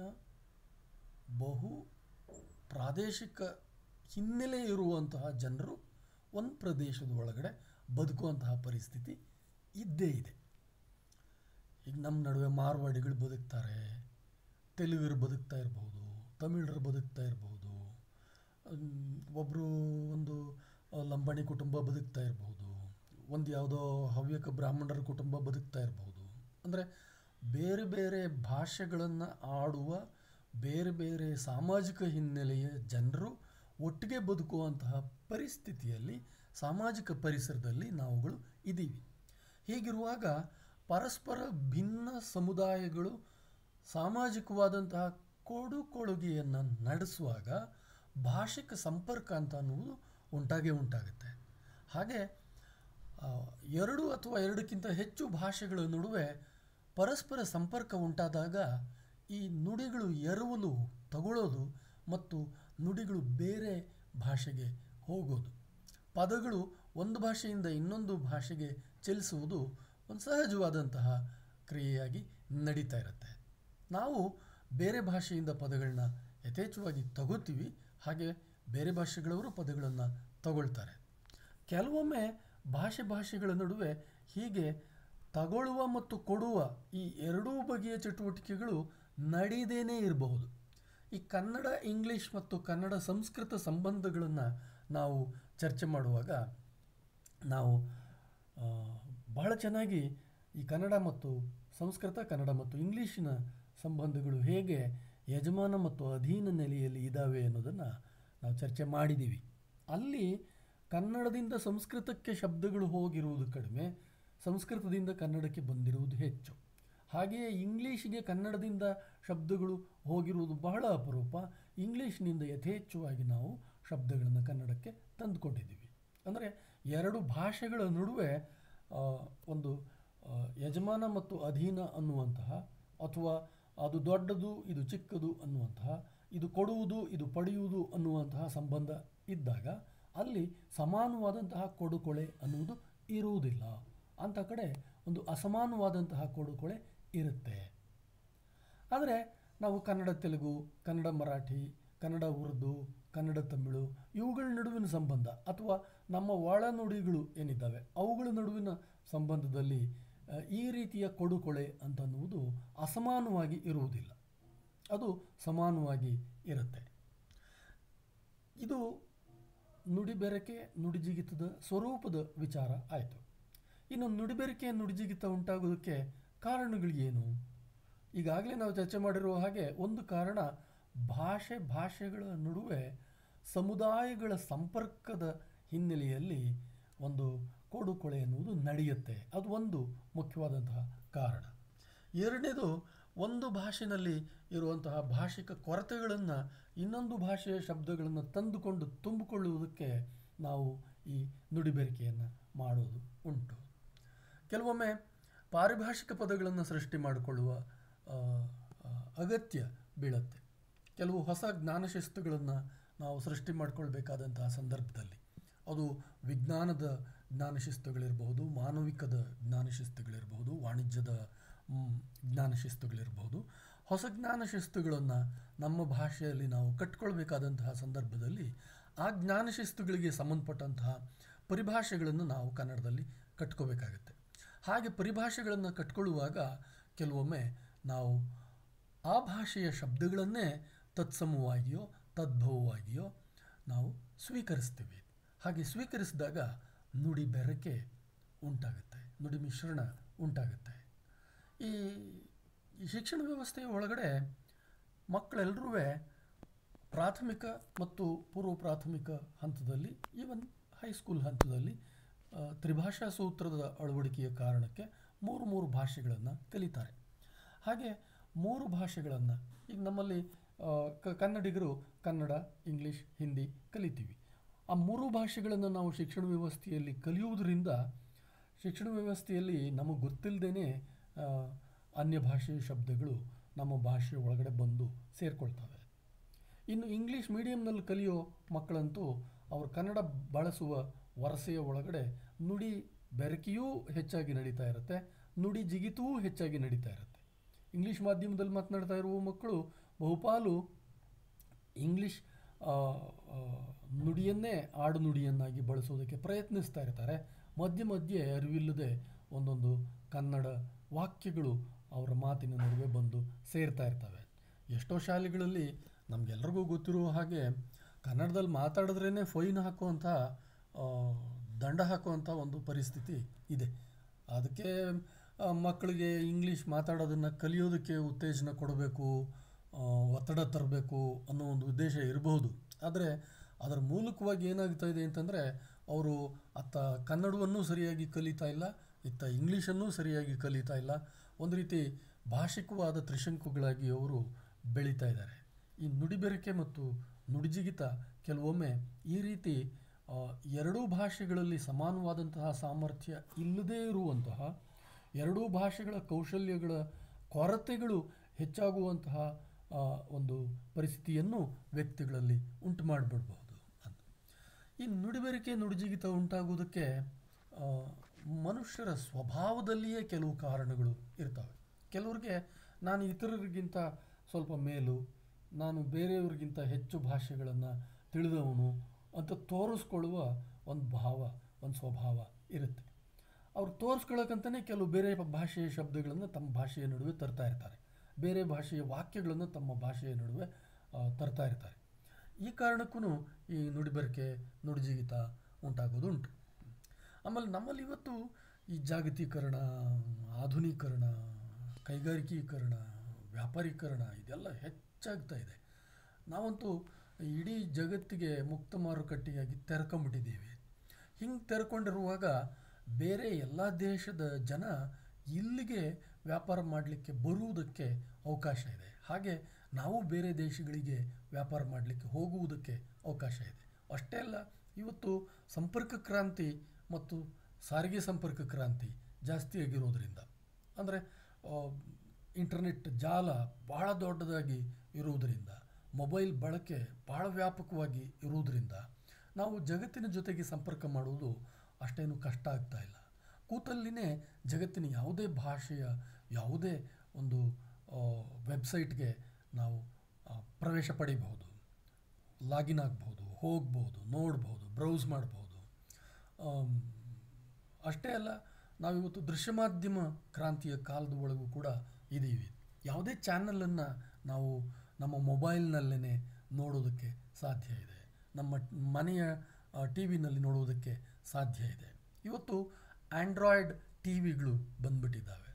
ಬಹು ಪ್ರಾದೇಶಿಕ ಹಿನ್ನೆಲೆ ಇರುವಂತಹ ಜನರು ಒಂದು ಪ್ರದೇಶದ ಒಳಗಡೆ ಬದುಕುವಂತಹ ಪರಿಸ್ಥಿತಿ ಇದ್ದೇ ಇದೆ ಈಗ ನಮ್ಮ ನಡುವೆ ಮಾರ್ವಾಡಿಗಳು ಬದುಕ್ತಾರೆ ತೆಲುಗರು ಬದುಕ್ತಾ ಇರ್ಬೋದು ತಮಿಳರು ಬದುಕ್ತಾ ಇರ್ಬೋದು ಒಬ್ಬರು ಒಂದು ಲಂಬಾಣಿ ಕುಟುಂಬ ಬದುಕ್ತಾ ಇರ್ಬೋದು ಒಂದು ಯಾವುದೋ ಹವ್ಯಕ ಬ್ರಾಹ್ಮಣರ ಕುಟುಂಬ ಬದುಕ್ತಾ ಇರ್ಬೋದು ಅಂದರೆ ಬೇರೆ ಬೇರೆ ಭಾಷೆಗಳನ್ನು ಆಡುವ ಬೇರೆ ಬೇರೆ ಸಾಮಾಜಿಕ ಹಿನ್ನೆಲೆಯ ಜನರು ಒಟ್ಟಿಗೆ ಬದುಕುವಂತಹ ಪರಿಸ್ಥಿತಿಯಲ್ಲಿ ಸಾಮಾಜಿಕ ಪರಿಸರದಲ್ಲಿ ನಾವುಗಳು ಇದ್ದೀವಿ ಹೀಗಿರುವಾಗ ಪರಸ್ಪರ ಭಿನ್ನ ಸಮುದಾಯಗಳು ಸಾಮಾಜಿಕವಾದಂತಹ ಕೊಡುಗೆಯನ್ನು ನಡೆಸುವಾಗ ಭಾಷಿಕ ಸಂಪರ್ಕ ಅಂತ ಅನ್ನುವುದು ಉಂಟಾಗೇ ಉಂಟಾಗುತ್ತೆ ಹಾಗೆ ಎರಡು ಅಥವಾ ಎರಡಕ್ಕಿಂತ ಹೆಚ್ಚು ಭಾಷೆಗಳ ನಡುವೆ ಪರಸ್ಪರ ಸಂಪರ್ಕ ಉಂಟಾದಾಗ ಈ ನುಡಿಗಳು ಎರವಲು ತಗೊಳ್ಳೋದು ಮತ್ತು ನುಡಿಗಳು ಬೇರೆ ಭಾಷೆಗೆ ಹೋಗೋದು ಪದಗಳು ಒಂದು ಭಾಷೆಯಿಂದ ಇನ್ನೊಂದು ಭಾಷೆಗೆ ಚಲಿಸುವುದು ಒಂದು ಸಹಜವಾದಂತಹ ಕ್ರಿಯೆಯಾಗಿ ನಡೀತಾ ಇರುತ್ತೆ ನಾವು ಬೇರೆ ಭಾಷೆಯಿಂದ ಪದಗಳನ್ನ ಯಥೇಚ್ಛವಾಗಿ ತಗೋತೀವಿ ಹಾಗೆ ಬೇರೆ ಭಾಷೆಗಳವರು ಪದಗಳನ್ನು ತಗೊಳ್ತಾರೆ ಕೆಲವೊಮ್ಮೆ ಭಾಷೆ ಭಾಷೆಗಳ ನಡುವೆ ಹೀಗೆ ತಗೊಳ್ಳುವ ಮತ್ತು ಕೊಡುವ ಈ ಎರಡೂ ಬಗೆಯ ಚಟುವಟಿಕೆಗಳು ನಡೀದೇನೇ ಇರಬಹುದು ಈ ಕನ್ನಡ ಇಂಗ್ಲೀಷ್ ಮತ್ತು ಕನ್ನಡ ಸಂಸ್ಕೃತ ಸಂಬಂಧಗಳನ್ನು ನಾವು ಚರ್ಚೆ ಮಾಡುವಾಗ ನಾವು ಬಹಳ ಚೆನ್ನಾಗಿ ಈ ಕನ್ನಡ ಮತ್ತು ಸಂಸ್ಕೃತ ಕನ್ನಡ ಮತ್ತು ಇಂಗ್ಲೀಷಿನ ಸಂಬಂಧಗಳು ಹೇಗೆ ಯಜಮಾನ ಮತ್ತು ಅಧೀನ ನೆಲೆಯಲ್ಲಿ ಇದ್ದಾವೆ ಅನ್ನೋದನ್ನು ನಾವು ಚರ್ಚೆ ಮಾಡಿದ್ದೀವಿ ಅಲ್ಲಿ ಕನ್ನಡದಿಂದ ಸಂಸ್ಕೃತಕ್ಕೆ ಶಬ್ದಗಳು ಹೋಗಿರುವುದು ಕಡಿಮೆ ಸಂಸ್ಕೃತದಿಂದ ಕನ್ನಡಕ್ಕೆ ಬಂದಿರುವುದು ಹೆಚ್ಚು ಹಾಗೆಯೇ ಇಂಗ್ಲೀಷಿಗೆ ಕನ್ನಡದಿಂದ ಶಬ್ದಗಳು ಹೋಗಿರುವುದು ಬಹಳ ಅಪರೂಪ ಇಂಗ್ಲೀಷ್ನಿಂದ ಯಥೇಚ್ಛವಾಗಿ ನಾವು ಶಬ್ದಗಳನ್ನು ಕನ್ನಡಕ್ಕೆ ತಂದುಕೊಂಡಿದ್ದೀವಿ ಅಂದರೆ ಎರಡು ಭಾಷೆಗಳ ನಡುವೆ ಒಂದು ಯಜಮಾನ ಮತ್ತು ಅಧೀನ ಅನ್ನುವಂತಹ ಅಥವಾ ಅದು ದೊಡ್ಡದು ಇದು ಚಿಕ್ಕದು ಅನ್ನುವಂತಹ ಇದು ಕೊಡುವುದು ಇದು ಪಡೆಯುವುದು ಅನ್ನುವಂತಹ ಸಂಬಂಧ ಇದ್ದಾಗ ಅಲ್ಲಿ ಸಮಾನವಾದಂತಹ ಕೊಡುಕೊಳೆ ಅನ್ನುವುದು ಇರುವುದಿಲ್ಲ ಅಂಥ ಕಡೆ ಒಂದು ಅಸಮಾನವಾದಂತಹ ಕೊಡುಕೊಳೆ ಇರುತ್ತೆ ಆದರೆ ನಾವು ಕನ್ನಡ ತೆಲುಗು ಕನ್ನಡ ಮರಾಠಿ ಕನ್ನಡ ಉರ್ದು ಕನ್ನಡ ತಮಿಳು ಇವುಗಳ ನಡುವಿನ ಸಂಬಂಧ ಅಥವಾ ನಮ್ಮ ಒಳನುಡಿಗಳು ಏನಿದ್ದಾವೆ ಅವುಗಳ ನಡುವಿನ ಸಂಬಂಧದಲ್ಲಿ ಈ ರೀತಿಯ ಕೊಡುಕೊಳೆ ಅಂತನ್ನುವುದು ಅಸಮಾನವಾಗಿ ಇರುವುದಿಲ್ಲ ಅದು ಸಮಾನವಾಗಿ ಇರುತ್ತೆ ಇದು ನುಡಿಬೆರಕೆ ನುಡಿಜಿಗಿತದ ಸ್ವರೂಪದ ವಿಚಾರ ಆಯಿತು ಇನ್ನು ನುಡಿಬೆರಕೆ ನುಡಿಜಿಗಿತ ಉಂಟಾಗೋದಕ್ಕೆ ಕಾರಣಗಳಿಗೇನು ಈಗಾಗಲೇ ನಾವು ಚರ್ಚೆ ಮಾಡಿರುವ ಹಾಗೆ ಒಂದು ಕಾರಣ ಭಾಷೆ ಭಾಷೆಗಳ ನಡುವೆ ಸಮುದಾಯಗಳ ಸಂಪರ್ಕದ ಹಿನ್ನೆಲೆಯಲ್ಲಿ ಒಂದು ಕೊಡುಕೊಳೆ ಎನ್ನುವುದು ನಡೆಯುತ್ತೆ ಅದು ಒಂದು ಮುಖ್ಯವಾದಂತಹ ಕಾರಣ ಎರಡನೇದು ಒಂದು ಭಾಷೆಯಲ್ಲಿ ಇರುವಂತಹ ಭಾಷಿಕ ಕೊರತೆಗಳನ್ನು ಇನ್ನೊಂದು ಭಾಷೆಯ ಶಬ್ದಗಳನ್ನು ತಂದುಕೊಂಡು ತುಂಬಿಕೊಳ್ಳುವುದಕ್ಕೆ ನಾವು ಈ ನುಡಿಬೇರಿಕೆಯನ್ನು ಮಾಡೋದು ಉಂಟು ಕೆಲವೊಮ್ಮೆ ಪಾರಿಭಾಷಿಕ ಪದಗಳನ್ನು ಸೃಷ್ಟಿ ಮಾಡಿಕೊಳ್ಳುವ ಅಗತ್ಯ ಬೀಳತ್ತೆ ಕೆಲವು ಹೊಸ ಜ್ಞಾನಶಿಸ್ತುಗಳನ್ನು ನಾವು ಸೃಷ್ಟಿ ಮಾಡಿಕೊಳ್ಬೇಕಾದಂತಹ ಸಂದರ್ಭದಲ್ಲಿ ಅದು ವಿಜ್ಞಾನದ ಜ್ಞಾನಶಿಸ್ತುಗಳಿರಬಹುದು ಮಾನವಿಕದ ಜ್ಞಾನಶಿಸ್ತುಗಳಿರಬಹುದು ವಾಣಿಜ್ಯದ ಜ್ಞಾನಶಿಸ್ತುಗಳಿರಬಹುದು ಹೊಸ ಜ್ಞಾನಶಿಸ್ತುಗಳನ್ನು ನಮ್ಮ ಭಾಷೆಯಲ್ಲಿ ನಾವು ಕಟ್ಕೊಳ್ಬೇಕಾದಂತಹ ಸಂದರ್ಭದಲ್ಲಿ ಆ ಜ್ಞಾನಶಿಸ್ತುಗಳಿಗೆ ಸಂಬಂಧಪಟ್ಟಂತಹ ಪರಿಭಾಷೆಗಳನ್ನು ನಾವು ಕನ್ನಡದಲ್ಲಿ ಕಟ್ಕೋಬೇಕಾಗತ್ತೆ ಹಾಗೆ ಪರಿಭಾಷೆಗಳನ್ನು ಕಟ್ಕೊಳ್ಳುವಾಗ ಕೆಲವೊಮ್ಮೆ ನಾವು ಆ ಭಾಷೆಯ ಶಬ್ದಗಳನ್ನೇ ತತ್ಸಮವಾಗಿಯೋ ತದ್ಭವವಾಗಿಯೋ ನಾವು ಸ್ವೀಕರಿಸ್ತೀವಿ ಹಾಗೆ ಸ್ವೀಕರಿಸಿದಾಗ ನುಡಿ ಬೆರಕೆ ಉಂಟಾಗುತ್ತೆ ನುಡಿ ಮಿಶ್ರಣ ಉಂಟಾಗುತ್ತೆ ಈ ಶಿಕ್ಷಣ ವ್ಯವಸ್ಥೆಯ ಒಳಗಡೆ ಮಕ್ಕಳೆಲ್ಲರೂ ಪ್ರಾಥಮಿಕ ಮತ್ತು ಪೂರ್ವ ಪ್ರಾಥಮಿಕ ಹಂತದಲ್ಲಿ ಈವನ್ ಹೈಸ್ಕೂಲ್ ಹಂತದಲ್ಲಿ ತ್ರಿಭಾಷಾ ಸೂತ್ರದ ಅಳವಡಿಕೆಯ ಕಾರಣಕ್ಕೆ ಮೂರು ಮೂರು ಭಾಷೆಗಳನ್ನು ಕಲಿತಾರೆ ಹಾಗೆ ಮೂರು ಭಾಷೆಗಳನ್ನು ಈಗ ನಮ್ಮಲ್ಲಿ ಕನ್ನಡಿಗರು ಕನ್ನಡ ಇಂಗ್ಲೀಷ್ ಹಿಂದಿ ಕಲಿತೀವಿ ಆ ಮೂರು ಭಾಷೆಗಳನ್ನು ನಾವು ಶಿಕ್ಷಣ ವ್ಯವಸ್ಥೆಯಲ್ಲಿ ಕಲಿಯುವುದರಿಂದ ಶಿಕ್ಷಣ ವ್ಯವಸ್ಥೆಯಲ್ಲಿ ನಮಗೆ ಗೊತ್ತಿಲ್ಲದೇ ಅನ್ಯ ಭಾಷೆಯ ಶಬ್ದಗಳು ನಮ್ಮ ಭಾಷೆಯ ಒಳಗಡೆ ಬಂದು ಸೇರಿಕೊಳ್ತವೆ ಇನ್ನು ಇಂಗ್ಲೀಷ್ ಮೀಡಿಯಂನಲ್ಲಿ ಕಲಿಯೋ ಮಕ್ಕಳಂತೂ ಅವರು ಕನ್ನಡ ಬಳಸುವ ವರಸೆಯ ಒಳಗಡೆ ನುಡಿ ಬೆರಕೆಯೂ ಹೆಚ್ಚಾಗಿ ನಡೀತಾ ಇರುತ್ತೆ ನುಡಿ ಜಿಗಿತೂ ಹೆಚ್ಚಾಗಿ ನಡೀತಾ ಇರುತ್ತೆ ಇಂಗ್ಲೀಷ್ ಮಾಧ್ಯಮದಲ್ಲಿ ಮಾತನಾಡ್ತಾ ಇರುವ ಮಕ್ಕಳು ಬಹುಪಾಲು ಇಂಗ್ಲೀಷ್ ನುಡಿಯನ್ನೇ ನುಡಿಯನ್ನಾಗಿ ಬಳಸೋದಕ್ಕೆ ಪ್ರಯತ್ನಿಸ್ತಾ ಇರ್ತಾರೆ ಮಧ್ಯೆ ಮಧ್ಯೆ ಅರಿವಿಲ್ಲದೆ ಒಂದೊಂದು ಕನ್ನಡ ವಾಕ್ಯಗಳು ಅವರ ಮಾತಿನ ನಡುವೆ ಬಂದು ಸೇರ್ತಾ ಇರ್ತವೆ ಎಷ್ಟೋ ಶಾಲೆಗಳಲ್ಲಿ ನಮಗೆಲ್ಲರಿಗೂ ಗೊತ್ತಿರುವ ಹಾಗೆ ಕನ್ನಡದಲ್ಲಿ ಮಾತಾಡಿದ್ರೇ ಫೈನ್ ಹಾಕುವಂಥ ದಂಡ ಹಾಕುವಂಥ ಒಂದು ಪರಿಸ್ಥಿತಿ ಇದೆ ಅದಕ್ಕೆ ಮಕ್ಕಳಿಗೆ ಇಂಗ್ಲೀಷ್ ಮಾತಾಡೋದನ್ನು ಕಲಿಯೋದಕ್ಕೆ ಉತ್ತೇಜನ ಕೊಡಬೇಕು ಒತ್ತಡ ತರಬೇಕು ಅನ್ನೋ ಒಂದು ಉದ್ದೇಶ ಇರಬಹುದು ಆದರೆ ಅದರ ಮೂಲಕವಾಗಿ ಏನಾಗ್ತಾ ಇದೆ ಅಂತಂದರೆ ಅವರು ಅತ್ತ ಕನ್ನಡವನ್ನು ಸರಿಯಾಗಿ ಕಲಿತಾ ಇಲ್ಲ ಇತ್ತ ಇಂಗ್ಲೀಷನ್ನು ಸರಿಯಾಗಿ ಕಲಿತಾ ಇಲ್ಲ ಒಂದು ರೀತಿ ಭಾಷಿಕವಾದ ತ್ರಿಶಂಕುಗಳಾಗಿ ಅವರು ಬೆಳೀತಾ ಇದ್ದಾರೆ ಈ ನುಡಿಬೆರಕೆ ಮತ್ತು ನುಡಿಜಿಗಿತ ಕೆಲವೊಮ್ಮೆ ಈ ರೀತಿ ಎರಡೂ ಭಾಷೆಗಳಲ್ಲಿ ಸಮಾನವಾದಂತಹ ಸಾಮರ್ಥ್ಯ ಇಲ್ಲದೇ ಇರುವಂತಹ ಎರಡೂ ಭಾಷೆಗಳ ಕೌಶಲ್ಯಗಳ ಕೊರತೆಗಳು ಹೆಚ್ಚಾಗುವಂತಹ ಒಂದು ಪರಿಸ್ಥಿತಿಯನ್ನು ವ್ಯಕ್ತಿಗಳಲ್ಲಿ ಉಂಟು ಮಾಡಿಬಿಡ್ಬಹುದು ಅಂತ ಈ ನುಡಿಬೇರಿಕೆ ನುಡಿಜಿಗಿತ ಉಂಟಾಗುವುದಕ್ಕೆ ಮನುಷ್ಯರ ಸ್ವಭಾವದಲ್ಲಿಯೇ ಕೆಲವು ಕಾರಣಗಳು ಇರ್ತವೆ ಕೆಲವರಿಗೆ ನಾನು ಇತರರಿಗಿಂತ ಸ್ವಲ್ಪ ಮೇಲು ನಾನು ಬೇರೆಯವ್ರಿಗಿಂತ ಹೆಚ್ಚು ಭಾಷೆಗಳನ್ನು ತಿಳಿದವನು ಅಂತ ತೋರಿಸ್ಕೊಳ್ಳುವ ಒಂದು ಭಾವ ಒಂದು ಸ್ವಭಾವ ಇರುತ್ತೆ ಅವ್ರು ತೋರಿಸ್ಕೊಳ್ಳೋಕ್ಕಂತಲೇ ಕೆಲವು ಬೇರೆ ಭಾಷೆಯ ಶಬ್ದಗಳನ್ನು ತಮ್ಮ ಭಾಷೆಯ ನಡುವೆ ತರ್ತಾ ಇರ್ತಾರೆ ಬೇರೆ ಭಾಷೆಯ ವಾಕ್ಯಗಳನ್ನು ತಮ್ಮ ಭಾಷೆಯ ನಡುವೆ ತರ್ತಾ ಇರ್ತಾರೆ ಈ ಕಾರಣಕ್ಕೂ ಈ ನುಡಿಬರಕೆ ನುಡಿಜಿಗಿತ ಉಂಟಾಗೋದು ಉಂಟು ಆಮೇಲೆ ನಮ್ಮಲ್ಲಿ ಇವತ್ತು ಈ ಜಾಗತೀಕರಣ ಆಧುನೀಕರಣ ಕೈಗಾರಿಕೀಕರಣ ವ್ಯಾಪಾರೀಕರಣ ಇದೆಲ್ಲ ಹೆಚ್ಚಾಗ್ತಾ ಇದೆ ನಾವಂತೂ ಇಡೀ ಜಗತ್ತಿಗೆ ಮುಕ್ತ ಮಾರುಕಟ್ಟೆಯಾಗಿ ತೆರ್ಕೊಂಬಿಟ್ಟಿದ್ದೀವಿ ಹಿಂಗೆ ತೆರ್ಕೊಂಡಿರುವಾಗ ಬೇರೆ ಎಲ್ಲ ದೇಶದ ಜನ ಇಲ್ಲಿಗೆ ವ್ಯಾಪಾರ ಮಾಡಲಿಕ್ಕೆ ಬರುವುದಕ್ಕೆ ಅವಕಾಶ ಇದೆ ಹಾಗೆ ನಾವು ಬೇರೆ ದೇಶಗಳಿಗೆ ವ್ಯಾಪಾರ ಮಾಡಲಿಕ್ಕೆ ಹೋಗುವುದಕ್ಕೆ ಅವಕಾಶ ಇದೆ ಅಷ್ಟೇ ಅಲ್ಲ ಇವತ್ತು ಸಂಪರ್ಕ ಕ್ರಾಂತಿ ಮತ್ತು ಸಾರಿಗೆ ಸಂಪರ್ಕ ಕ್ರಾಂತಿ ಜಾಸ್ತಿಯಾಗಿರೋದರಿಂದ ಅಂದರೆ ಇಂಟರ್ನೆಟ್ ಜಾಲ ಬಹಳ ದೊಡ್ಡದಾಗಿ ಇರುವುದರಿಂದ ಮೊಬೈಲ್ ಬಳಕೆ ಬಹಳ ವ್ಯಾಪಕವಾಗಿ ಇರುವುದರಿಂದ ನಾವು ಜಗತ್ತಿನ ಜೊತೆಗೆ ಸಂಪರ್ಕ ಮಾಡುವುದು ಅಷ್ಟೇನು ಕಷ್ಟ ಆಗ್ತಾ ಇಲ್ಲ ಕೂತಲ್ಲಿನೇ ಜಗತ್ತಿನ ಯಾವುದೇ ಭಾಷೆಯ ಯಾವುದೇ ಒಂದು ವೆಬ್ಸೈಟ್ಗೆ ನಾವು ಪ್ರವೇಶ ಪಡೆಯಬಹುದು ಲಾಗಿನ್ ಆಗ್ಬೋದು ಹೋಗ್ಬೋದು ನೋಡ್ಬೋದು ಬ್ರೌಸ್ ಮಾಡ್ಬೋದು ಅಷ್ಟೇ ಅಲ್ಲ ನಾವಿವತ್ತು ದೃಶ್ಯ ಮಾಧ್ಯಮ ಕ್ರಾಂತಿಯ ಕಾಲದ ಒಳಗೂ ಕೂಡ ಇದ್ದೀವಿ ಯಾವುದೇ ಚಾನಲನ್ನು ನಾವು ನಮ್ಮ ಮೊಬೈಲ್ನಲ್ಲೇ ನೋಡೋದಕ್ಕೆ ಸಾಧ್ಯ ಇದೆ ನಮ್ಮ ಮನೆಯ ಟಿ ವಿನಲ್ಲಿ ನೋಡುವುದಕ್ಕೆ ಸಾಧ್ಯ ಇದೆ ಇವತ್ತು ಆ್ಯಂಡ್ರಾಯ್ಡ್ ಟಿ ವಿಗಳು ಬಂದ್ಬಿಟ್ಟಿದ್ದಾವೆ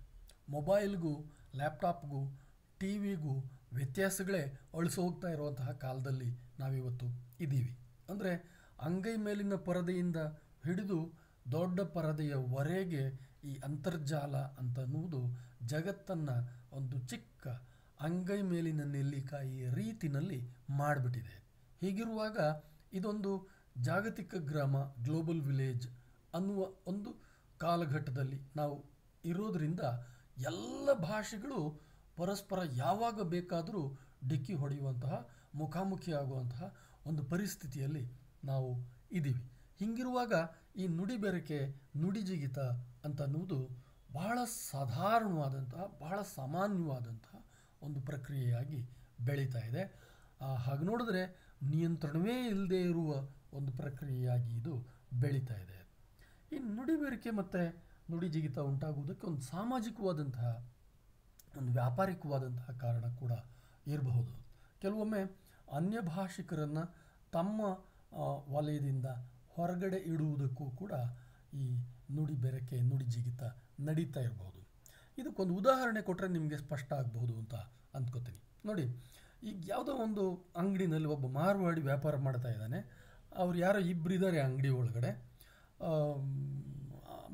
ಮೊಬೈಲ್ಗೂ ಲ್ಯಾಪ್ಟಾಪ್ಗೂ ಟಿ ವಿಗೂ ವ್ಯತ್ಯಾಸಗಳೇ ಅಳಿಸೋಗ್ತಾ ಹೋಗ್ತಾ ಇರುವಂತಹ ಕಾಲದಲ್ಲಿ ನಾವಿವತ್ತು ಇದ್ದೀವಿ ಅಂದರೆ ಅಂಗೈ ಮೇಲಿನ ಪರದೆಯಿಂದ ಹಿಡಿದು ದೊಡ್ಡ ಪರದೆಯವರೆಗೆ ಈ ಅಂತರ್ಜಾಲ ಅಂತ ಅನ್ನುವುದು ಜಗತ್ತನ್ನು ಒಂದು ಚಿಕ್ಕ ಅಂಗೈ ಮೇಲಿನ ನೆಲ್ಲಿಕಾಯಿ ರೀತಿನಲ್ಲಿ ಮಾಡಿಬಿಟ್ಟಿದೆ ಹೀಗಿರುವಾಗ ಇದೊಂದು ಜಾಗತಿಕ ಗ್ರಾಮ ಗ್ಲೋಬಲ್ ವಿಲೇಜ್ ಅನ್ನುವ ಒಂದು ಕಾಲಘಟ್ಟದಲ್ಲಿ ನಾವು ಇರೋದರಿಂದ ಎಲ್ಲ ಭಾಷೆಗಳು ಪರಸ್ಪರ ಯಾವಾಗ ಬೇಕಾದರೂ ಡಿಕ್ಕಿ ಹೊಡೆಯುವಂತಹ ಮುಖಾಮುಖಿ ಆಗುವಂತಹ ಒಂದು ಪರಿಸ್ಥಿತಿಯಲ್ಲಿ ನಾವು ಇದ್ದೀವಿ ಹಿಂಗಿರುವಾಗ ಈ ನುಡಿ ಬೆರಕೆ ನುಡಿ ಜಿಗಿತ ಅಂತ ಬಹಳ ಸಾಧಾರಣವಾದಂತಹ ಬಹಳ ಸಾಮಾನ್ಯವಾದಂತಹ ಒಂದು ಪ್ರಕ್ರಿಯೆಯಾಗಿ ಬೆಳೀತಾ ಇದೆ ಹಾಗೆ ನೋಡಿದ್ರೆ ನಿಯಂತ್ರಣವೇ ಇಲ್ಲದೆ ಇರುವ ಒಂದು ಪ್ರಕ್ರಿಯೆಯಾಗಿ ಇದು ಬೆಳೀತಾ ಇದೆ ಈ ನುಡಿಬೇರಿಕೆ ಮತ್ತು ನುಡಿ ಜಿಗಿತ ಉಂಟಾಗುವುದಕ್ಕೆ ಒಂದು ಸಾಮಾಜಿಕವಾದಂತಹ ಒಂದು ವ್ಯಾಪಾರಿಕವಾದಂತಹ ಕಾರಣ ಕೂಡ ಇರಬಹುದು ಕೆಲವೊಮ್ಮೆ ಅನ್ಯ ಭಾಷಿಕರನ್ನು ತಮ್ಮ ವಲಯದಿಂದ ಹೊರಗಡೆ ಇಡುವುದಕ್ಕೂ ಕೂಡ ಈ ನುಡಿ ಬೆರಕೆ ನುಡಿ ಜಿಗಿತ ನಡೀತಾ ಇರಬಹುದು ಇದಕ್ಕೊಂದು ಉದಾಹರಣೆ ಕೊಟ್ಟರೆ ನಿಮಗೆ ಸ್ಪಷ್ಟ ಆಗಬಹುದು ಅಂತ ಅಂದ್ಕೋತೀನಿ ನೋಡಿ ಈಗ ಯಾವುದೋ ಒಂದು ಅಂಗಡಿನಲ್ಲಿ ಒಬ್ಬ ಮಾರ್ವಾಡಿ ವ್ಯಾಪಾರ ಮಾಡ್ತಾ ಇದ್ದಾನೆ ಅವ್ರು ಯಾರೋ ಇಬ್ಬರಿದ್ದಾರೆ ಅಂಗಡಿ ಒಳಗಡೆ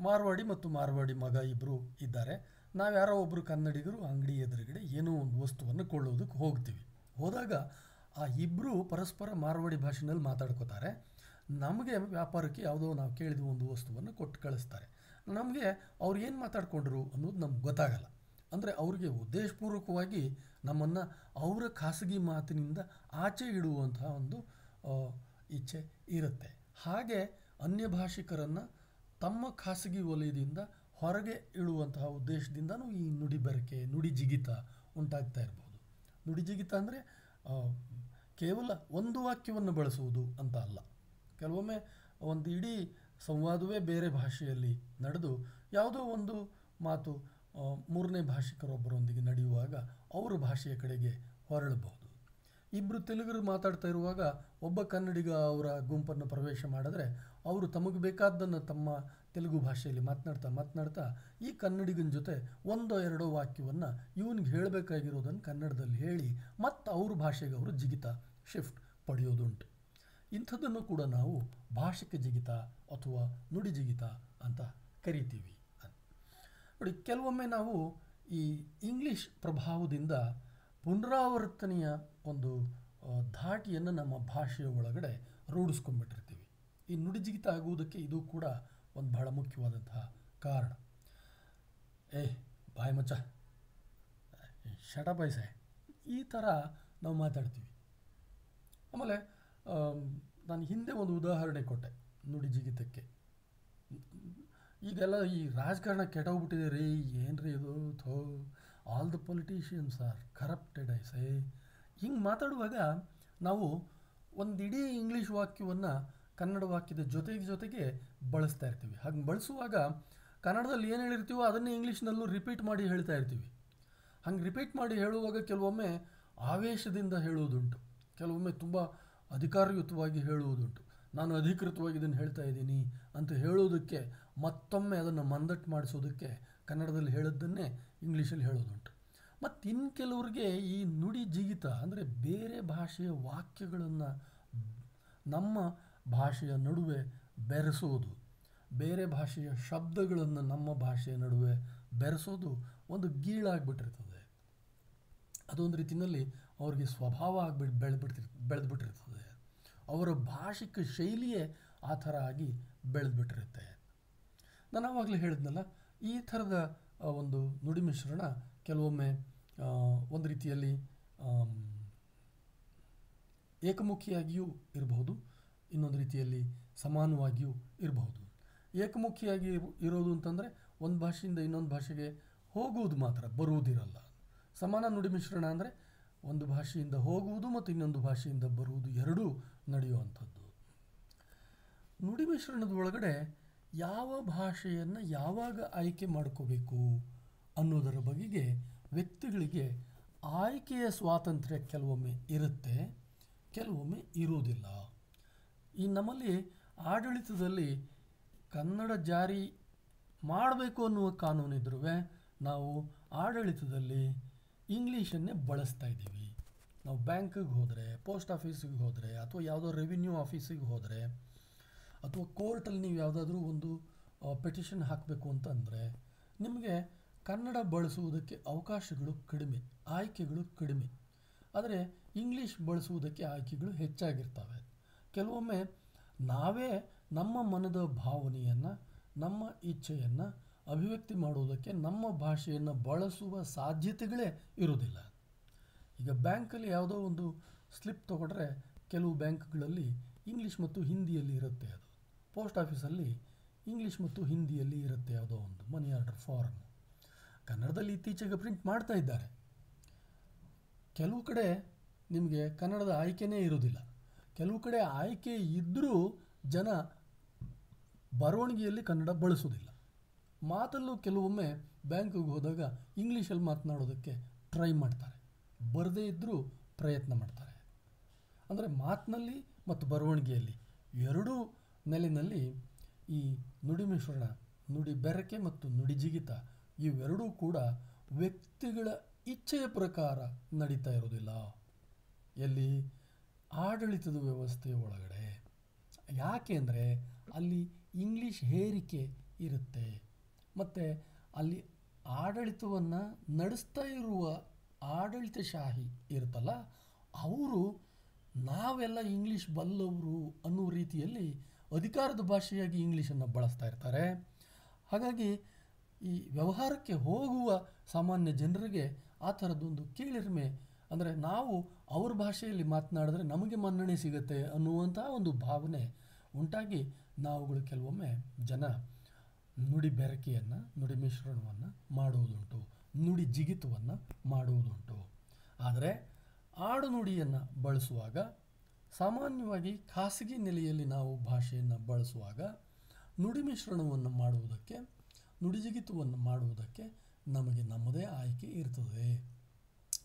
ಮಾರ್ವಾಡಿ ಮತ್ತು ಮಾರ್ವಾಡಿ ಮಗ ಇಬ್ಬರು ಇದ್ದಾರೆ ನಾವು ಯಾರೋ ಒಬ್ಬರು ಕನ್ನಡಿಗರು ಅಂಗಡಿ ಎದುರುಗಡೆ ಏನೋ ಒಂದು ವಸ್ತುವನ್ನು ಕೊಳ್ಳೋದಕ್ಕೆ ಹೋಗ್ತೀವಿ ಹೋದಾಗ ಆ ಇಬ್ಬರು ಪರಸ್ಪರ ಮಾರ್ವಾಡಿ ಭಾಷೆಯಲ್ಲಿ ಮಾತಾಡ್ಕೋತಾರೆ ನಮಗೆ ವ್ಯಾಪಾರಕ್ಕೆ ಯಾವುದೋ ನಾವು ಕೇಳಿದ ಒಂದು ವಸ್ತುವನ್ನು ಕೊಟ್ಟು ಕಳಿಸ್ತಾರೆ ನಮಗೆ ಅವ್ರು ಏನು ಮಾತಾಡ್ಕೊಂಡ್ರು ಅನ್ನೋದು ನಮ್ಗೆ ಗೊತ್ತಾಗಲ್ಲ ಅಂದರೆ ಅವ್ರಿಗೆ ಉದ್ದೇಶಪೂರ್ವಕವಾಗಿ ನಮ್ಮನ್ನು ಅವರ ಖಾಸಗಿ ಮಾತಿನಿಂದ ಆಚೆ ಇಡುವಂತಹ ಒಂದು ಇಚ್ಛೆ ಇರುತ್ತೆ ಹಾಗೆ ಅನ್ಯ ಭಾಷಿಕರನ್ನು ತಮ್ಮ ಖಾಸಗಿ ವಲಯದಿಂದ ಹೊರಗೆ ಇಳುವಂತಹ ಉದ್ದೇಶದಿಂದನೂ ಈ ನುಡಿ ಬೆರಕೆ ನುಡಿ ಜಿಗಿತ ಉಂಟಾಗ್ತಾ ಇರ್ಬೋದು ನುಡಿ ಜಿಗಿತ ಅಂದರೆ ಕೇವಲ ಒಂದು ವಾಕ್ಯವನ್ನು ಬಳಸುವುದು ಅಂತ ಅಲ್ಲ ಕೆಲವೊಮ್ಮೆ ಒಂದು ಇಡೀ ಸಂವಾದವೇ ಬೇರೆ ಭಾಷೆಯಲ್ಲಿ ನಡೆದು ಯಾವುದೋ ಒಂದು ಮಾತು ಮೂರನೇ ಭಾಷಿಕರೊಬ್ಬರೊಂದಿಗೆ ನಡೆಯುವಾಗ ಅವರ ಭಾಷೆಯ ಕಡೆಗೆ ಹೊರಳಬಹುದು ಇಬ್ಬರು ತೆಲುಗರು ಮಾತಾಡ್ತಾ ಇರುವಾಗ ಒಬ್ಬ ಕನ್ನಡಿಗ ಅವರ ಗುಂಪನ್ನು ಪ್ರವೇಶ ಮಾಡಿದ್ರೆ ಅವರು ತಮಗೆ ಬೇಕಾದ್ದನ್ನು ತಮ್ಮ ತೆಲುಗು ಭಾಷೆಯಲ್ಲಿ ಮಾತನಾಡ್ತಾ ಮಾತನಾಡ್ತಾ ಈ ಕನ್ನಡಿಗನ ಜೊತೆ ಒಂದೋ ಎರಡೋ ವಾಕ್ಯವನ್ನು ಇವನಿಗೆ ಹೇಳಬೇಕಾಗಿರೋದನ್ನು ಕನ್ನಡದಲ್ಲಿ ಹೇಳಿ ಮತ್ತು ಅವ್ರ ಭಾಷೆಗೆ ಅವರು ಜಿಗಿತ ಶಿಫ್ಟ್ ಪಡೆಯೋದುಂಟು ಇಂಥದ್ದನ್ನು ಕೂಡ ನಾವು ಭಾಷಿಕ ಜಿಗಿತ ಅಥವಾ ನುಡಿ ಜಿಗಿತ ಅಂತ ಕರಿತೀವಿ ನೋಡಿ ಕೆಲವೊಮ್ಮೆ ನಾವು ಈ ಇಂಗ್ಲಿಷ್ ಪ್ರಭಾವದಿಂದ ಪುನರಾವರ್ತನೆಯ ಒಂದು ಧಾಟಿಯನ್ನು ನಮ್ಮ ಭಾಷೆಯ ಒಳಗಡೆ ರೂಢಿಸ್ಕೊಂಡ್ಬಿಟ್ಟಿರ್ತೀವಿ ಈ ನುಡಿಜಿಗಿತ ಆಗುವುದಕ್ಕೆ ಇದು ಕೂಡ ಒಂದು ಬಹಳ ಮುಖ್ಯವಾದಂತಹ ಕಾರಣ ಏ ಬಾಯ್ ಮಚ್ಚ ಶಟ ಬಾಯ್ಸೆ ಈ ಥರ ನಾವು ಮಾತಾಡ್ತೀವಿ ಆಮೇಲೆ ನಾನು ಹಿಂದೆ ಒಂದು ಉದಾಹರಣೆ ಕೊಟ್ಟೆ ನುಡಿ ಜಿಗಿತಕ್ಕೆ ಈಗೆಲ್ಲ ಈ ರಾಜಕಾರಣ ಕೆಟ್ಟೋಗ್ಬಿಟ್ಟಿದೆ ರೀ ಏನು ರೀ ಇದು though all the politicians are corrupted I say ಹಿಂಗೆ ಮಾತಾಡುವಾಗ ನಾವು ಒಂದು ಇಡೀ ಇಂಗ್ಲೀಷ್ ವಾಕ್ಯವನ್ನು ಕನ್ನಡ ವಾಕ್ಯದ ಜೊತೆಗೆ ಜೊತೆಗೆ ಬಳಸ್ತಾ ಇರ್ತೀವಿ ಹಾಗೆ ಬಳಸುವಾಗ ಕನ್ನಡದಲ್ಲಿ ಏನು ಹೇಳಿರ್ತೀವೋ ಅದನ್ನೇ ಇಂಗ್ಲೀಷ್ನಲ್ಲೂ ರಿಪೀಟ್ ಮಾಡಿ ಹೇಳ್ತಾ ಇರ್ತೀವಿ ಹಂಗೆ ರಿಪೀಟ್ ಮಾಡಿ ಹೇಳುವಾಗ ಕೆಲವೊಮ್ಮೆ ಆವೇಶದಿಂದ ಹೇಳುವುದುಂಟು ಕೆಲವೊಮ್ಮೆ ತುಂಬ ಅಧಿಕಾರಯುತವಾಗಿ ಹೇಳುವುದುಂಟು ನಾನು ಅಧಿಕೃತವಾಗಿ ಇದನ್ನು ಹೇಳ್ತಾ ಇದ್ದೀನಿ ಅಂತ ಹೇಳುವುದಕ್ಕೆ ಮತ್ತೊಮ್ಮೆ ಅದನ್ನು ಮಂದಟ್ಟು ಮಾಡಿಸೋದಕ್ಕೆ ಕನ್ನಡದಲ್ಲಿ ಹೇಳಿದ್ದನ್ನೇ ಇಂಗ್ಲೀಷಲ್ಲಿ ಹೇಳೋದುಂಟು ಮತ್ತು ಇನ್ನು ಕೆಲವರಿಗೆ ಈ ನುಡಿ ಜಿಗಿತ ಅಂದರೆ ಬೇರೆ ಭಾಷೆಯ ವಾಕ್ಯಗಳನ್ನು ನಮ್ಮ ಭಾಷೆಯ ನಡುವೆ ಬೆರೆಸೋದು ಬೇರೆ ಭಾಷೆಯ ಶಬ್ದಗಳನ್ನು ನಮ್ಮ ಭಾಷೆಯ ನಡುವೆ ಬೆರೆಸೋದು ಒಂದು ಗೀಳಾಗ್ಬಿಟ್ಟಿರ್ತದೆ ಅದೊಂದು ರೀತಿಯಲ್ಲಿ ಅವ್ರಿಗೆ ಸ್ವಭಾವ ಆಗಿಬಿಟ್ಟು ಬೆಳೆದ್ಬಿಟ್ಟಿರ್ ಬೆಳೆದ್ಬಿಟ್ಟಿರ್ತದೆ ಅವರ ಭಾಷಿಕ ಶೈಲಿಯೇ ಆ ಥರ ಆಗಿ ಬೆಳೆದ್ಬಿಟ್ಟಿರುತ್ತೆ ನಾನು ಆವಾಗಲೇ ಹೇಳಿದ್ನಲ್ಲ ಈ ಥರದ ಒಂದು ನುಡಿ ಮಿಶ್ರಣ ಕೆಲವೊಮ್ಮೆ ಒಂದು ರೀತಿಯಲ್ಲಿ ಏಕಮುಖಿಯಾಗಿಯೂ ಇರಬಹುದು ಇನ್ನೊಂದು ರೀತಿಯಲ್ಲಿ ಸಮಾನವಾಗಿಯೂ ಇರಬಹುದು ಏಕಮುಖಿಯಾಗಿ ಇರೋದು ಅಂತಂದರೆ ಒಂದು ಭಾಷೆಯಿಂದ ಇನ್ನೊಂದು ಭಾಷೆಗೆ ಹೋಗುವುದು ಮಾತ್ರ ಬರುವುದಿರಲ್ಲ ಸಮಾನ ನುಡಿ ಮಿಶ್ರಣ ಅಂದರೆ ಒಂದು ಭಾಷೆಯಿಂದ ಹೋಗುವುದು ಮತ್ತು ಇನ್ನೊಂದು ಭಾಷೆಯಿಂದ ಬರುವುದು ಎರಡೂ ನಡೆಯುವಂಥದ್ದು ನುಡಿ ಮಿಶ್ರಣದ ಒಳಗಡೆ ಯಾವ ಭಾಷೆಯನ್ನು ಯಾವಾಗ ಆಯ್ಕೆ ಮಾಡ್ಕೋಬೇಕು ಅನ್ನೋದರ ಬಗೆಗೆ ವ್ಯಕ್ತಿಗಳಿಗೆ ಆಯ್ಕೆಯ ಸ್ವಾತಂತ್ರ್ಯ ಕೆಲವೊಮ್ಮೆ ಇರುತ್ತೆ ಕೆಲವೊಮ್ಮೆ ಇರುವುದಿಲ್ಲ ಈ ನಮ್ಮಲ್ಲಿ ಆಡಳಿತದಲ್ಲಿ ಕನ್ನಡ ಜಾರಿ ಮಾಡಬೇಕು ಅನ್ನುವ ಕಾನೂನಿದ್ರೂ ನಾವು ಆಡಳಿತದಲ್ಲಿ ಇಂಗ್ಲೀಷನ್ನೇ ಬಳಸ್ತಾ ಇದ್ದೀವಿ ನಾವು ಬ್ಯಾಂಕಿಗೆ ಹೋದರೆ ಪೋಸ್ಟ್ ಆಫೀಸಿಗೆ ಹೋದರೆ ಅಥವಾ ಯಾವುದೋ ರೆವಿನ್ಯೂ ಆಫೀಸಿಗೆ ಹೋದರೆ ಅಥವಾ ಕೋರ್ಟಲ್ಲಿ ನೀವು ಯಾವುದಾದ್ರೂ ಒಂದು ಪೆಟಿಷನ್ ಹಾಕಬೇಕು ಅಂತಂದರೆ ನಿಮಗೆ ಕನ್ನಡ ಬಳಸುವುದಕ್ಕೆ ಅವಕಾಶಗಳು ಕಡಿಮೆ ಆಯ್ಕೆಗಳು ಕಡಿಮೆ ಆದರೆ ಇಂಗ್ಲೀಷ್ ಬಳಸುವುದಕ್ಕೆ ಆಯ್ಕೆಗಳು ಹೆಚ್ಚಾಗಿರ್ತವೆ ಕೆಲವೊಮ್ಮೆ ನಾವೇ ನಮ್ಮ ಮನದ ಭಾವನೆಯನ್ನು ನಮ್ಮ ಇಚ್ಛೆಯನ್ನು ಅಭಿವ್ಯಕ್ತಿ ಮಾಡುವುದಕ್ಕೆ ನಮ್ಮ ಭಾಷೆಯನ್ನು ಬಳಸುವ ಸಾಧ್ಯತೆಗಳೇ ಇರುವುದಿಲ್ಲ ಈಗ ಬ್ಯಾಂಕಲ್ಲಿ ಯಾವುದೋ ಒಂದು ಸ್ಲಿಪ್ ತಗೊಂಡ್ರೆ ಕೆಲವು ಬ್ಯಾಂಕ್ಗಳಲ್ಲಿ ಇಂಗ್ಲೀಷ್ ಮತ್ತು ಹಿಂದಿಯಲ್ಲಿ ಇರುತ್ತೆ ಅದು ಪೋಸ್ಟ್ ಆಫೀಸಲ್ಲಿ ಇಂಗ್ಲೀಷ್ ಮತ್ತು ಹಿಂದಿಯಲ್ಲಿ ಇರುತ್ತೆ ಯಾವುದೋ ಒಂದು ಮನಿ ಆರ್ಡರ್ ಫಾರ್ಮ್ ಕನ್ನಡದಲ್ಲಿ ಇತ್ತೀಚೆಗೆ ಪ್ರಿಂಟ್ ಮಾಡ್ತಾ ಇದ್ದಾರೆ ಕೆಲವು ಕಡೆ ನಿಮಗೆ ಕನ್ನಡದ ಆಯ್ಕೆಯೇ ಇರೋದಿಲ್ಲ ಕೆಲವು ಕಡೆ ಆಯ್ಕೆ ಇದ್ದರೂ ಜನ ಬರವಣಿಗೆಯಲ್ಲಿ ಕನ್ನಡ ಬಳಸೋದಿಲ್ಲ ಮಾತಲ್ಲೂ ಕೆಲವೊಮ್ಮೆ ಬ್ಯಾಂಕಿಗೆ ಹೋದಾಗ ಇಂಗ್ಲೀಷಲ್ಲಿ ಮಾತನಾಡೋದಕ್ಕೆ ಟ್ರೈ ಮಾಡ್ತಾರೆ ಬರದೇ ಇದ್ದರೂ ಪ್ರಯತ್ನ ಮಾಡ್ತಾರೆ ಅಂದರೆ ಮಾತಿನಲ್ಲಿ ಮತ್ತು ಬರವಣಿಗೆಯಲ್ಲಿ ಎರಡೂ ನೆಲೆಯಲ್ಲಿ ಈ ನುಡಿ ಮಿಶ್ರಣ ನುಡಿ ಬೆರಕೆ ಮತ್ತು ನುಡಿ ಜಿಗಿತ ಇವೆರಡೂ ಕೂಡ ವ್ಯಕ್ತಿಗಳ ಇಚ್ಛೆಯ ಪ್ರಕಾರ ನಡೀತಾ ಇರೋದಿಲ್ಲ ಎಲ್ಲಿ ಆಡಳಿತದ ವ್ಯವಸ್ಥೆಯ ಒಳಗಡೆ ಯಾಕೆ ಅಂದರೆ ಅಲ್ಲಿ ಇಂಗ್ಲೀಷ್ ಹೇರಿಕೆ ಇರುತ್ತೆ ಮತ್ತು ಅಲ್ಲಿ ಆಡಳಿತವನ್ನು ನಡೆಸ್ತಾ ಇರುವ ಆಡಳಿತಶಾಹಿ ಇರುತ್ತಲ್ಲ ಅವರು ನಾವೆಲ್ಲ ಇಂಗ್ಲೀಷ್ ಬಲ್ಲವರು ಅನ್ನೋ ರೀತಿಯಲ್ಲಿ ಅಧಿಕಾರದ ಭಾಷೆಯಾಗಿ ಇಂಗ್ಲೀಷನ್ನು ಬಳಸ್ತಾ ಇರ್ತಾರೆ ಹಾಗಾಗಿ ಈ ವ್ಯವಹಾರಕ್ಕೆ ಹೋಗುವ ಸಾಮಾನ್ಯ ಜನರಿಗೆ ಆ ಥರದ್ದೊಂದು ಕೀಳಿರ್ಮೆ ಅಂದರೆ ನಾವು ಅವ್ರ ಭಾಷೆಯಲ್ಲಿ ಮಾತನಾಡಿದ್ರೆ ನಮಗೆ ಮನ್ನಣೆ ಸಿಗುತ್ತೆ ಅನ್ನುವಂತಹ ಒಂದು ಭಾವನೆ ಉಂಟಾಗಿ ನಾವುಗಳು ಕೆಲವೊಮ್ಮೆ ಜನ ನುಡಿ ಬೆರಕೆಯನ್ನು ನುಡಿ ಮಿಶ್ರಣವನ್ನು ಮಾಡುವುದುಂಟು ನುಡಿ ಜಿಗಿತವನ್ನು ಮಾಡುವುದುಂಟು ಆದರೆ ಆಡು ನುಡಿಯನ್ನು ಬಳಸುವಾಗ ಸಾಮಾನ್ಯವಾಗಿ ಖಾಸಗಿ ನೆಲೆಯಲ್ಲಿ ನಾವು ಭಾಷೆಯನ್ನು ಬಳಸುವಾಗ ನುಡಿ ಮಿಶ್ರಣವನ್ನು ಮಾಡುವುದಕ್ಕೆ ನುಡಿಜಿಗಿತವನ್ನು ಮಾಡುವುದಕ್ಕೆ ನಮಗೆ ನಮ್ಮದೇ ಆಯ್ಕೆ ಇರ್ತದೆ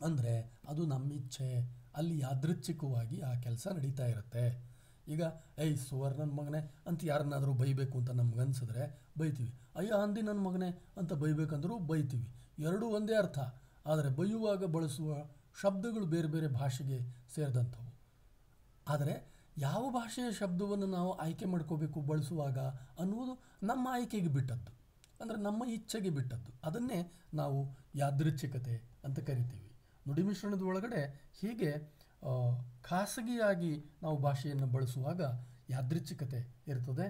ಅಂದರೆ ಅದು ನಮ್ಮ ಇಚ್ಛೆ ಅಲ್ಲಿ ಯಾದೃಚ್ಛಿಕವಾಗಿ ಆ ಕೆಲಸ ನಡೀತಾ ಇರುತ್ತೆ ಈಗ ಏಯ್ ಸುವರ್ಣನ ಮಗನೇ ಅಂತ ಯಾರನ್ನಾದರೂ ಬೈಬೇಕು ಅಂತ ಅನ್ಸಿದ್ರೆ ಬೈತೀವಿ ಅಯ್ಯ ಅಂದಿ ನನ್ನ ಮಗನೇ ಅಂತ ಬೈಬೇಕಂದರೂ ಬೈತೀವಿ ಎರಡೂ ಒಂದೇ ಅರ್ಥ ಆದರೆ ಬೈಯುವಾಗ ಬಳಸುವ ಶಬ್ದಗಳು ಬೇರೆ ಬೇರೆ ಭಾಷೆಗೆ ಸೇರಿದಂಥವು ಆದರೆ ಯಾವ ಭಾಷೆಯ ಶಬ್ದವನ್ನು ನಾವು ಆಯ್ಕೆ ಮಾಡ್ಕೋಬೇಕು ಬಳಸುವಾಗ ಅನ್ನುವುದು ನಮ್ಮ ಆಯ್ಕೆಗೆ ಬಿಟ್ಟದ್ದು ಅಂದರೆ ನಮ್ಮ ಇಚ್ಛೆಗೆ ಬಿಟ್ಟದ್ದು ಅದನ್ನೇ ನಾವು ಯಾದೃಚ್ಛಿಕತೆ ಅಂತ ಕರಿತೀವಿ ನುಡಿ ಮಿಶ್ರಣದ ಒಳಗಡೆ ಹೀಗೆ ಖಾಸಗಿಯಾಗಿ ನಾವು ಭಾಷೆಯನ್ನು ಬಳಸುವಾಗ ಯಾದೃಚ್ಛಿಕತೆ ಇರ್ತದೆ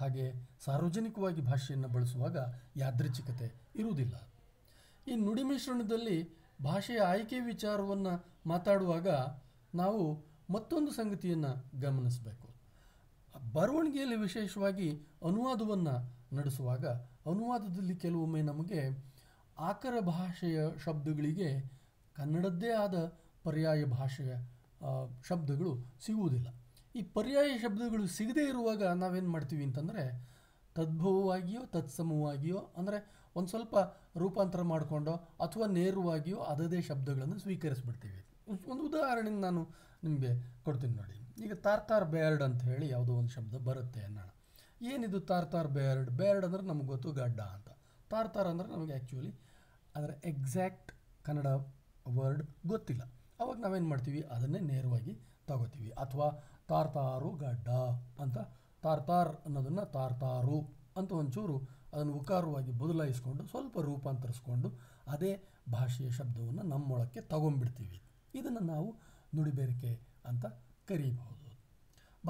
ಹಾಗೆ ಸಾರ್ವಜನಿಕವಾಗಿ ಭಾಷೆಯನ್ನು ಬಳಸುವಾಗ ಯಾದೃಚ್ಛಿಕತೆ ಇರುವುದಿಲ್ಲ ಈ ನುಡಿ ಮಿಶ್ರಣದಲ್ಲಿ ಭಾಷೆಯ ಆಯ್ಕೆ ವಿಚಾರವನ್ನು ಮಾತಾಡುವಾಗ ನಾವು ಮತ್ತೊಂದು ಸಂಗತಿಯನ್ನು ಗಮನಿಸಬೇಕು ಬರವಣಿಗೆಯಲ್ಲಿ ವಿಶೇಷವಾಗಿ ಅನುವಾದವನ್ನು ನಡೆಸುವಾಗ ಅನುವಾದದಲ್ಲಿ ಕೆಲವೊಮ್ಮೆ ನಮಗೆ ಆಕರ ಭಾಷೆಯ ಶಬ್ದಗಳಿಗೆ ಕನ್ನಡದ್ದೇ ಆದ ಪರ್ಯಾಯ ಭಾಷೆಯ ಶಬ್ದಗಳು ಸಿಗುವುದಿಲ್ಲ ಈ ಪರ್ಯಾಯ ಶಬ್ದಗಳು ಸಿಗದೇ ಇರುವಾಗ ನಾವೇನು ಮಾಡ್ತೀವಿ ಅಂತಂದರೆ ತದ್ಭವವಾಗಿಯೋ ತತ್ಸಮವಾಗಿಯೋ ಅಂದರೆ ಒಂದು ಸ್ವಲ್ಪ ರೂಪಾಂತರ ಮಾಡಿಕೊಂಡು ಅಥವಾ ನೇರವಾಗಿಯೋ ಅದದೇ ಶಬ್ದಗಳನ್ನು ಸ್ವೀಕರಿಸ್ಬಿಡ್ತೀವಿ ಒಂದು ಉದಾಹರಣೆ ನಾನು ನಿಮಗೆ ಕೊಡ್ತೀನಿ ನೋಡಿ ಈಗ ತಾರ್ತಾರ್ ಬೇರ್ಡ್ ಅಂತ ಹೇಳಿ ಯಾವುದೋ ಒಂದು ಶಬ್ದ ಬರುತ್ತೆ ಅನ್ನೋಣ ಏನಿದು ತಾರ್ತಾರ್ ಬೇರ್ಡ್ ಬೇರ್ಡ್ ಅಂದರೆ ನಮ್ಗೆ ಗೊತ್ತು ಗಡ್ಡ ಅಂತ ತಾರ್ತಾರ್ ಅಂದರೆ ನಮಗೆ ಆ್ಯಕ್ಚುಲಿ ಅದರ ಎಕ್ಸಾಕ್ಟ್ ಕನ್ನಡ ವರ್ಡ್ ಗೊತ್ತಿಲ್ಲ ಅವಾಗ ನಾವೇನು ಮಾಡ್ತೀವಿ ಅದನ್ನೇ ನೇರವಾಗಿ ತಗೋತೀವಿ ಅಥವಾ ತಾರ್ತಾರು ಗಡ್ಡ ಅಂತ ತಾರ್ತಾರ್ ಅನ್ನೋದನ್ನು ತಾರ್ತಾರು ಅಂತ ಒಂಚೂರು ಅದನ್ನು ಉಕಾರವಾಗಿ ಬದಲಾಯಿಸ್ಕೊಂಡು ಸ್ವಲ್ಪ ರೂಪಾಂತರಿಸ್ಕೊಂಡು ಅದೇ ಭಾಷೆಯ ಶಬ್ದವನ್ನು ನಮ್ಮೊಳಕ್ಕೆ ತಗೊಂಡ್ಬಿಡ್ತೀವಿ ಇದನ್ನು ನಾವು ನುಡಿಬೆರಕೆ ಅಂತ ಕರೀಬಹುದು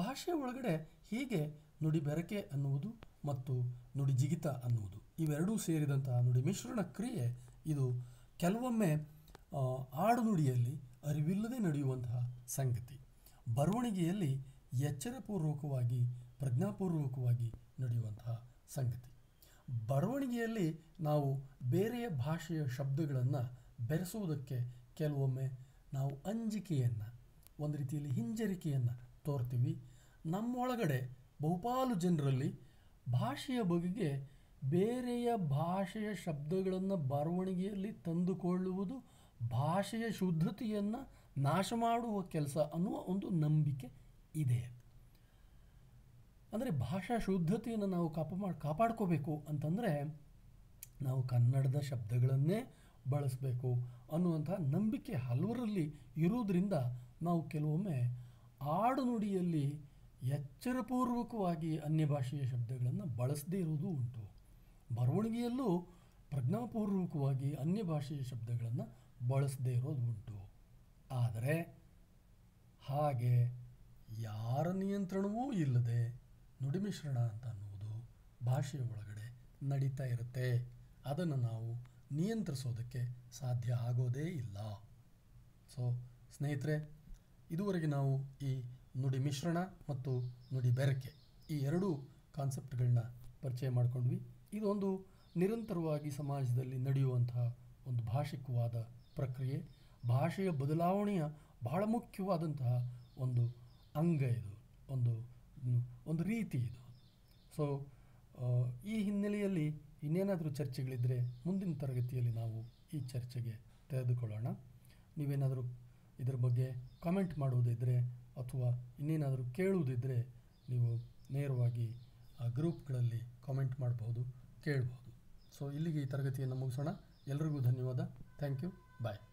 ಭಾಷೆ ಒಳಗಡೆ ಹೀಗೆ ನುಡಿಬೆರಕೆ ಅನ್ನುವುದು ಮತ್ತು ನುಡಿ ಜಿಗಿತ ಅನ್ನುವುದು ಇವೆರಡೂ ಸೇರಿದಂತಹ ನುಡಿ ಮಿಶ್ರಣ ಕ್ರಿಯೆ ಇದು ಕೆಲವೊಮ್ಮೆ ಆಡುನುಡಿಯಲ್ಲಿ ಅರಿವಿಲ್ಲದೆ ನಡೆಯುವಂತಹ ಸಂಗತಿ ಬರವಣಿಗೆಯಲ್ಲಿ ಎಚ್ಚರಪೂರ್ವಕವಾಗಿ ಪ್ರಜ್ಞಾಪೂರ್ವಕವಾಗಿ ನಡೆಯುವಂತಹ ಸಂಗತಿ ಬರವಣಿಗೆಯಲ್ಲಿ ನಾವು ಬೇರೆಯ ಭಾಷೆಯ ಶಬ್ದಗಳನ್ನು ಬೆರೆಸುವುದಕ್ಕೆ ಕೆಲವೊಮ್ಮೆ ನಾವು ಅಂಜಿಕೆಯನ್ನು ಒಂದು ರೀತಿಯಲ್ಲಿ ಹಿಂಜರಿಕೆಯನ್ನು ತೋರ್ತೀವಿ ನಮ್ಮೊಳಗಡೆ ಬಹುಪಾಲು ಜನರಲ್ಲಿ ಭಾಷೆಯ ಬಗೆಗೆ ಬೇರೆಯ ಭಾಷೆಯ ಶಬ್ದಗಳನ್ನು ಬರವಣಿಗೆಯಲ್ಲಿ ತಂದುಕೊಳ್ಳುವುದು ಭಾಷೆಯ ಶುದ್ಧತೆಯನ್ನು ನಾಶ ಮಾಡುವ ಕೆಲಸ ಅನ್ನುವ ಒಂದು ನಂಬಿಕೆ ಇದೆ ಅಂದರೆ ಭಾಷಾ ಶುದ್ಧತೆಯನ್ನು ನಾವು ಕಾಪ ಮಾಡಿ ಕಾಪಾಡ್ಕೋಬೇಕು ಅಂತಂದರೆ ನಾವು ಕನ್ನಡದ ಶಬ್ದಗಳನ್ನೇ ಬಳಸಬೇಕು ಅನ್ನುವಂಥ ನಂಬಿಕೆ ಹಲವರಲ್ಲಿ ಇರುವುದರಿಂದ ನಾವು ಕೆಲವೊಮ್ಮೆ ಆಡುನುಡಿಯಲ್ಲಿ ಎಚ್ಚರಪೂರ್ವಕವಾಗಿ ಅನ್ಯ ಭಾಷೆಯ ಶಬ್ದಗಳನ್ನು ಬಳಸದೇ ಇರುವುದು ಉಂಟು ಬರವಣಿಗೆಯಲ್ಲೂ ಪ್ರಜ್ಞಾಪೂರ್ವಕವಾಗಿ ಅನ್ಯ ಭಾಷೆಯ ಶಬ್ದಗಳನ್ನು ಬಳಸದೇ ಇರೋದು ಉಂಟು ಆದರೆ ಹಾಗೆ ಯಾರ ನಿಯಂತ್ರಣವೂ ಇಲ್ಲದೆ ನುಡಿಮಿಶ್ರಣ ಅಂತ ಅನ್ನುವುದು ಭಾಷೆಯ ಒಳಗಡೆ ನಡೀತಾ ಇರುತ್ತೆ ಅದನ್ನು ನಾವು ನಿಯಂತ್ರಿಸೋದಕ್ಕೆ ಸಾಧ್ಯ ಆಗೋದೇ ಇಲ್ಲ ಸೊ ಸ್ನೇಹಿತರೆ ಇದುವರೆಗೆ ನಾವು ಈ ನುಡಿ ಮಿಶ್ರಣ ಮತ್ತು ನುಡಿ ಬೆರಕೆ ಈ ಎರಡೂ ಕಾನ್ಸೆಪ್ಟ್ಗಳನ್ನ ಪರಿಚಯ ಮಾಡಿಕೊಂಡ್ವಿ ಇದೊಂದು ನಿರಂತರವಾಗಿ ಸಮಾಜದಲ್ಲಿ ನಡೆಯುವಂತಹ ಒಂದು ಭಾಷಿಕವಾದ ಪ್ರಕ್ರಿಯೆ ಭಾಷೆಯ ಬದಲಾವಣೆಯ ಬಹಳ ಮುಖ್ಯವಾದಂತಹ ಒಂದು ಅಂಗ ಇದು ಒಂದು ಒಂದು ರೀತಿ ಇದು ಸೊ ಈ ಹಿನ್ನೆಲೆಯಲ್ಲಿ ಇನ್ನೇನಾದರೂ ಚರ್ಚೆಗಳಿದ್ದರೆ ಮುಂದಿನ ತರಗತಿಯಲ್ಲಿ ನಾವು ಈ ಚರ್ಚೆಗೆ ತೆರೆದುಕೊಳ್ಳೋಣ ನೀವೇನಾದರೂ ಇದರ ಬಗ್ಗೆ ಕಾಮೆಂಟ್ ಮಾಡುವುದಿದ್ದರೆ ಅಥವಾ ಇನ್ನೇನಾದರೂ ಕೇಳುವುದಿದ್ದರೆ ನೀವು ನೇರವಾಗಿ ಆ ಗ್ರೂಪ್ಗಳಲ್ಲಿ ಕಾಮೆಂಟ್ ಮಾಡಬಹುದು ಕೇಳಬಹುದು ಸೊ ಇಲ್ಲಿಗೆ ಈ ತರಗತಿಯನ್ನು ಮುಗಿಸೋಣ ಎಲ್ರಿಗೂ ಧನ್ಯವಾದ ಥ್ಯಾಂಕ್ ಯು ಬಾಯ್